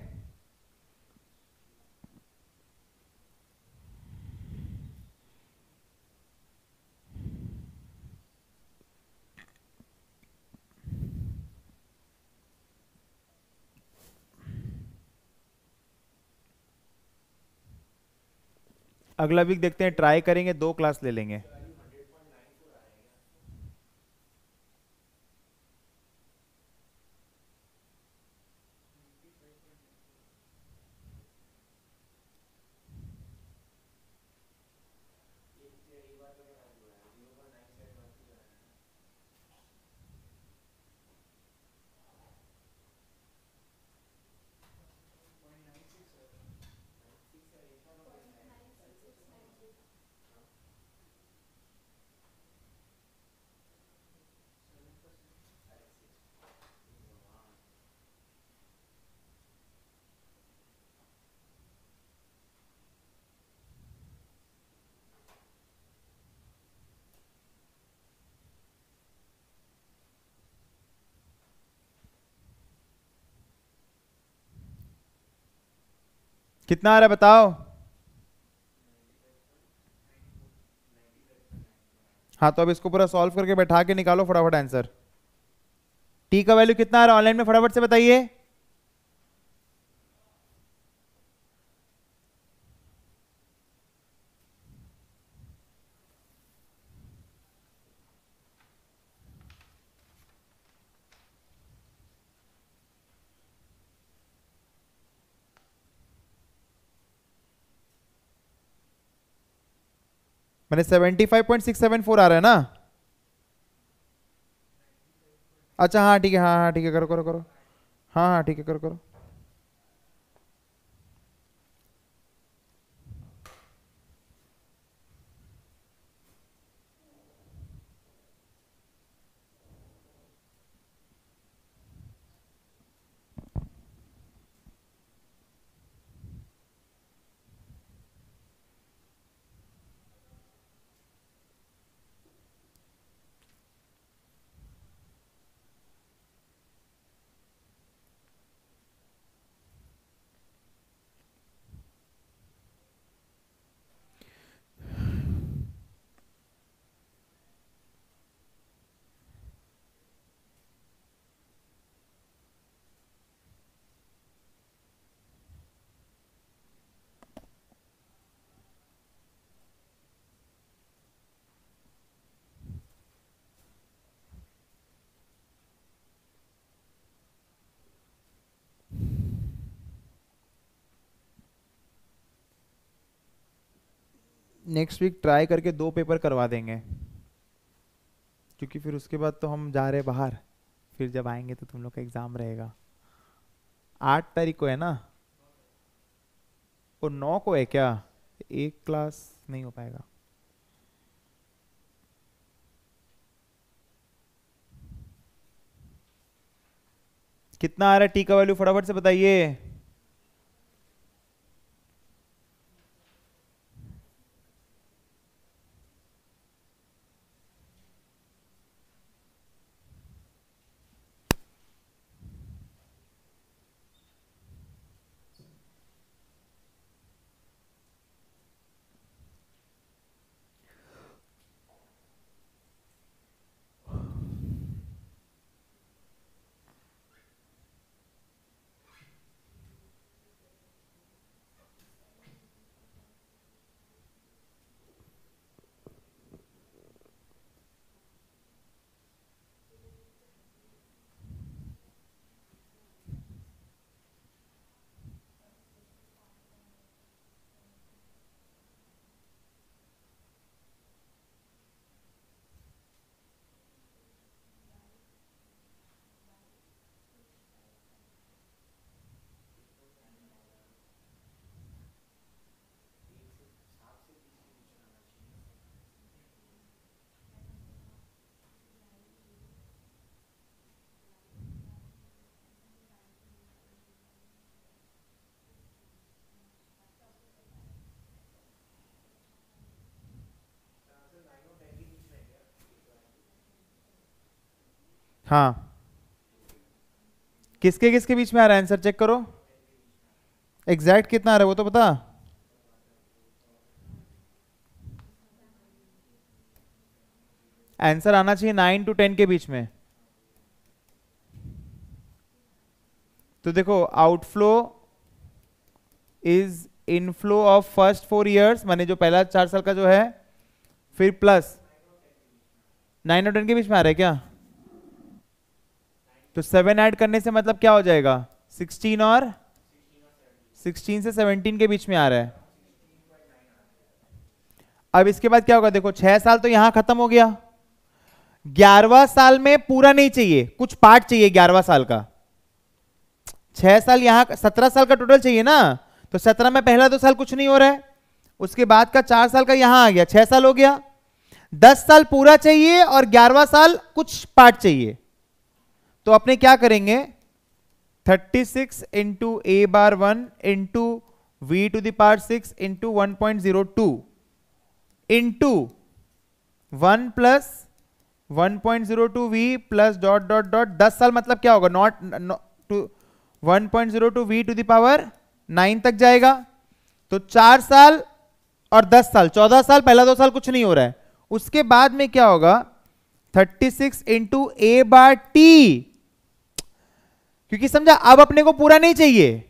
अगला वीक देखते हैं ट्राई करेंगे दो क्लास ले लेंगे कितना आ रहा है बताओ हाँ तो अब इसको पूरा सॉल्व करके बैठा के निकालो फटाफट आंसर टी का वैल्यू कितना आ रहा है ऑनलाइन में फटाफट से बताइए मैंने 75.674 आ रहा है ना अच्छा हाँ ठीक है हाँ हाँ ठीक है करो करो करो हाँ हाँ ठीक है करो करो नेक्स्ट वीक ट्राई करके दो पेपर करवा देंगे क्योंकि फिर उसके बाद तो हम जा रहे बाहर फिर जब आएंगे तो तुम लोग का एग्ज़ाम रहेगा आठ तारीख को है ना और नौ को है क्या एक क्लास नहीं हो पाएगा कितना आ रहा है टी का वैल्यू फटाफट से बताइए हाँ किसके किसके बीच में आ रहा है आंसर चेक करो एग्जैक्ट कितना आ रहा है वो तो पता आंसर आना चाहिए नाइन टू टेन के बीच में तो देखो outflow is inflow of first four years माने जो पहला चार साल का जो है फिर प्लस नाइन और टेन के बीच में आ रहा है क्या तो सेवन ऐड करने से मतलब क्या हो जाएगा सिक्सटीन और सिक्सटीन से सेवनटीन के बीच में आ रहा है अब इसके बाद क्या होगा देखो छह साल तो यहां खत्म हो गया ग्यारहवा साल में पूरा नहीं चाहिए कुछ पार्ट चाहिए ग्यारहवा साल का छह साल यहां सत्रह साल का टोटल चाहिए ना तो सत्रह में पहला दो साल कुछ नहीं हो रहा है उसके बाद का चार साल का यहां आ गया छह साल हो गया दस साल पूरा चाहिए और ग्यारहवा साल कुछ पार्ट चाहिए तो अपने क्या करेंगे 36 six into A bar one into V to दार्ट six into one point zero two into one plus one point zero two V plus dot dot dot दस साल मतलब क्या होगा not to one point zero two V to the power nine तक जाएगा तो चार साल और दस साल चौदह साल पहला दो साल कुछ नहीं हो रहा है उसके बाद में क्या होगा thirty six into A bar T क्योंकि समझा अब अपने को पूरा नहीं चाहिए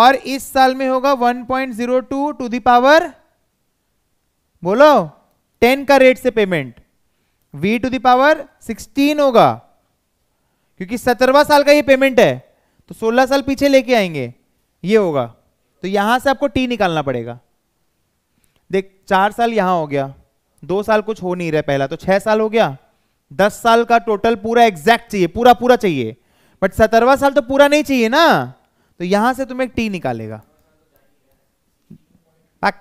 और इस साल में होगा 1.02 टू टू दावर बोलो 10 का रेट से पेमेंट v टू दावर 16 होगा क्योंकि सत्रहवा साल का ये पेमेंट है तो 16 साल पीछे लेके आएंगे ये होगा तो यहां से आपको टी निकालना पड़ेगा देख चार साल यहां हो गया दो साल कुछ हो नहीं रहा पहला तो छह साल हो गया दस साल का टोटल पूरा एग्जैक्ट चाहिए पूरा पूरा चाहिए बट सत्रहवा साल तो पूरा नहीं चाहिए ना तो यहां से तुम्हें टी निकालेगा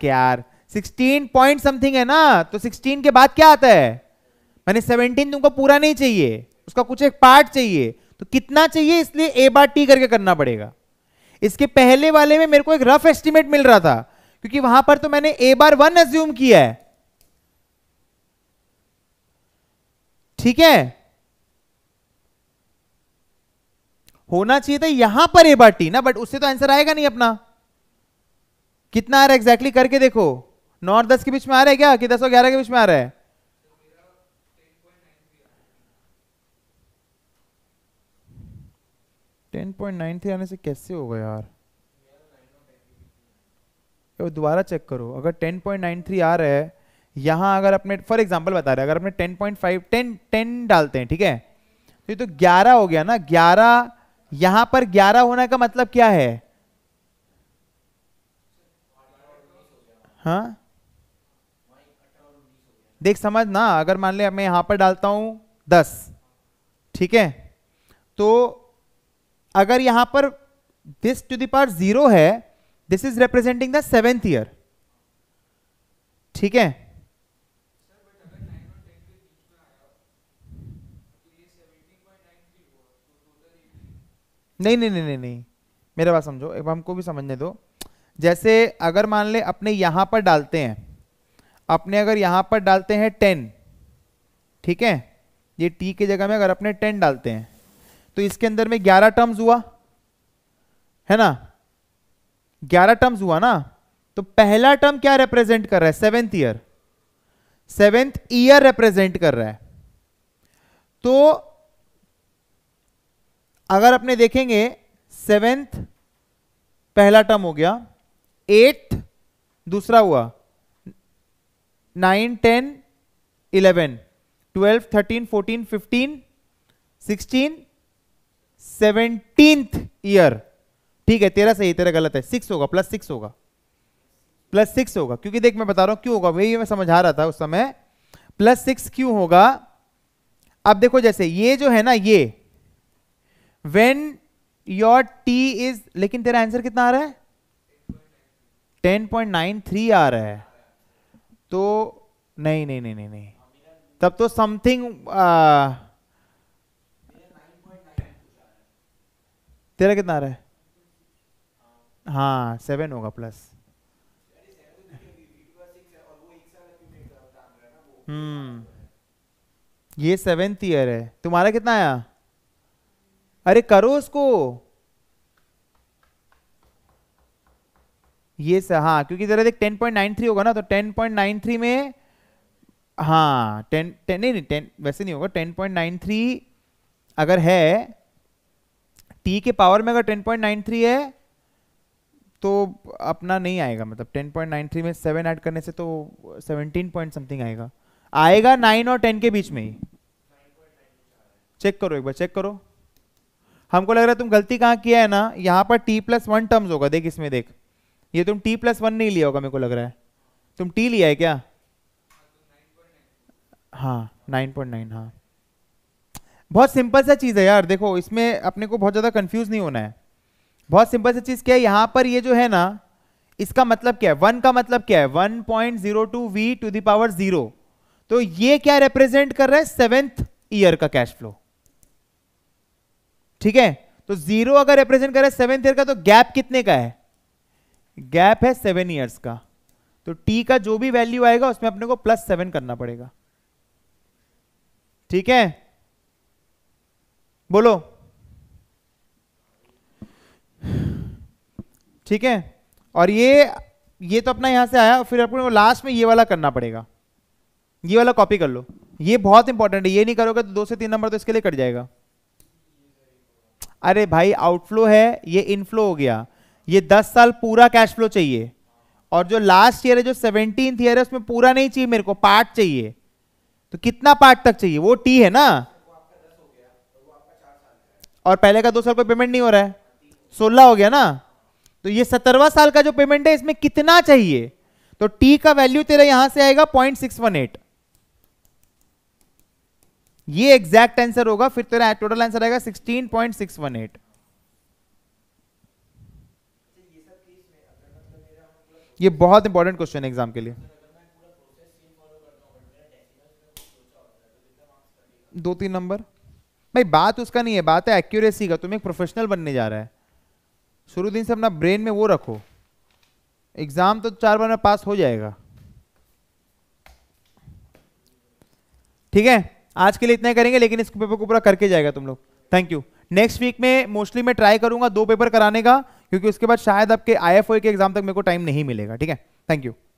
यार 16 पॉइंट समथिंग है ना तो 16 के बाद क्या आता है मैंने 17 तुमको पूरा नहीं चाहिए उसका कुछ एक पार्ट चाहिए तो कितना चाहिए इसलिए ए बार टी करके करना पड़ेगा इसके पहले वाले में मेरे को एक रफ एस्टिमेट मिल रहा था क्योंकि वहां पर तो मैंने ए बार वन एज्यूम किया है ठीक है होना चाहिए था यहां पर ए बार टी ना बट उससे तो आंसर आएगा नहीं अपना कितना आ रहा है एग्जैक्टली करके देखो नौ और दस के बीच में आ रहा है क्या कि दस और ग्यारह के बीच में आ रहा है टेन पॉइंट नाइन थ्री आने से कैसे होगा यार दोबारा चेक करो अगर टेन पॉइंट नाइन थ्री आ रहा है यहां अगर अपने फॉर एग्जाम्पल बता रहे अगर अपने ten point five ten ten डालते हैं ठीक है तो ये तो ग्यारह हो गया ना ग्यारह यहां पर ग्यारह होने का मतलब क्या है हाँ देख समझ ना अगर मान ले मैं यहां पर डालता हूं दस ठीक है तो अगर यहां पर दिस टू पार जीरो है this is representing the seventh year ठीक है नहीं नहीं नहीं नहीं मेरा मेरे बात समझो एक बार हमको भी समझने दो जैसे अगर मान ले अपने यहां पर डालते हैं अपने अगर यहां पर डालते हैं टेन ठीक है ये टी के जगह में अगर अपने टेन डालते हैं तो इसके अंदर में ग्यारह टर्म्स हुआ है ना ग्यारह टर्म्स हुआ ना तो पहला टर्म क्या रिप्रेजेंट कर रहा है seventh year seventh year represent कर रहा है तो अगर अपने देखेंगे सेवेंथ पहला टर्म हो गया एट दूसरा हुआ nine ten eleven twelve thirteen fourteen fifteen sixteen seventeenth year ठीक है तेरा सही तेरा गलत है सिक्स होगा प्लस सिक्स होगा प्लस सिक्स होगा क्योंकि देख मैं बता रहा हूं क्यों होगा वही मैं समझा रहा था उस समय प्लस सिक्स क्यों होगा अब देखो जैसे ये जो है ना ये वेन योर टी इज लेकिन तेरा आंसर कितना आ रहा है 10.93 आ रहा है तो नहीं नहीं नहीं नहीं नहीं तब तो समथिंग तेरा कितना आ रहा है हाँ सेवन होगा प्लस हम्म ये सेवेंथ ईयर है तुम्हारा कितना आया अरे करो उसको ये सर हाँ क्योंकि जरा देख 10.93 होगा ना तो 10.93 में हाँ 10 10 नहीं नहीं 10 वैसे नहीं होगा 10.93 अगर है टी के पावर में अगर 10.93 है तो अपना नहीं आएगा मतलब 10.93 में 7 ऐड करने से तो 17 पॉइंट समथिंग आएगा आएगा 9 और 10 के बीच में ही चेक करो एक बार चेक करो हमको लग रहा है तुम गलती कहाँ किया है ना यहाँ पर टी प्लस वन टर्म्स होगा देख इसमें देख ये तुम टी प्लस वन नहीं लिया होगा मेरे को लग रहा है तुम टी लिया है क्या हाँ नाइन पॉइंट नाइन हाँ बहुत सिंपल सा चीज़ है यार देखो इसमें अपने को बहुत ज़्यादा कंफ्यूज नहीं होना है बहुत सिंपल सा चीज़ क्या है यहाँ पर ये जो है ना इसका मतलब क्या है वन का मतलब क्या है one point zero two V to the power zero तो ये क्या रिप्रेजेंट कर रहा है सेवेंथ ईयर का कैश फ्लो ठीक है तो जीरो अगर रिप्रेजेंट करें सेवेंथ ईयर का तो गैप कितने का है गैप है सेवन ईयर्स का तो टी का जो भी वैल्यू आएगा उसमें अपने को प्लस सेवन करना पड़ेगा ठीक है बोलो ठीक है और ये ये तो अपना यहां से आया फिर अपने लास्ट में ये वाला करना पड़ेगा ये वाला कॉपी कर लो ये बहुत इंपॉर्टेंट है ये नहीं करोगे तो दो से तीन नंबर तो इसके लिए कट जाएगा अरे भाई आउटफ्लो है ये इनफ्लो हो गया ये दस साल पूरा कैश फ्लो चाहिए और जो लास्ट ईयर है जो सेवनटीन ईयर है उसमें पूरा नहीं चाहिए मेरे को पार्ट चाहिए तो कितना पार्ट तक चाहिए वो टी है ना और पहले का दो साल कोई पेमेंट नहीं हो रहा है सोलह हो गया ना तो ये सत्रहवा साल का जो पेमेंट है इसमें कितना चाहिए तो टी का वैल्यू तेरा यहां से आएगा पॉइंट सिक्स वन एट ये एग्जैक्ट आंसर होगा फिर तेरा टोटल आंसर आएगा 16.618 ये बहुत इंपॉर्टेंट क्वेश्चन है एग्जाम के लिए दो तीन नंबर भाई बात उसका नहीं है बात है एक्यूरेसी का तुम एक प्रोफेशनल बनने जा रहा है शुरू दिन से अपना ब्रेन में वो रखो एग्जाम तो चार बार में पास हो जाएगा ठीक है आज के लिए इतना करेंगे लेकिन इस पेपर को पूरा करके जाएगा तुम लोग थैंक यू नेक्स्ट वीक में मोस्टली मैं ट्राई करूंगा दो पेपर कराने का क्योंकि उसके बाद शायद आपके आई के एग्जाम तक मेरे को टाइम नहीं मिलेगा ठीक है थैंक यू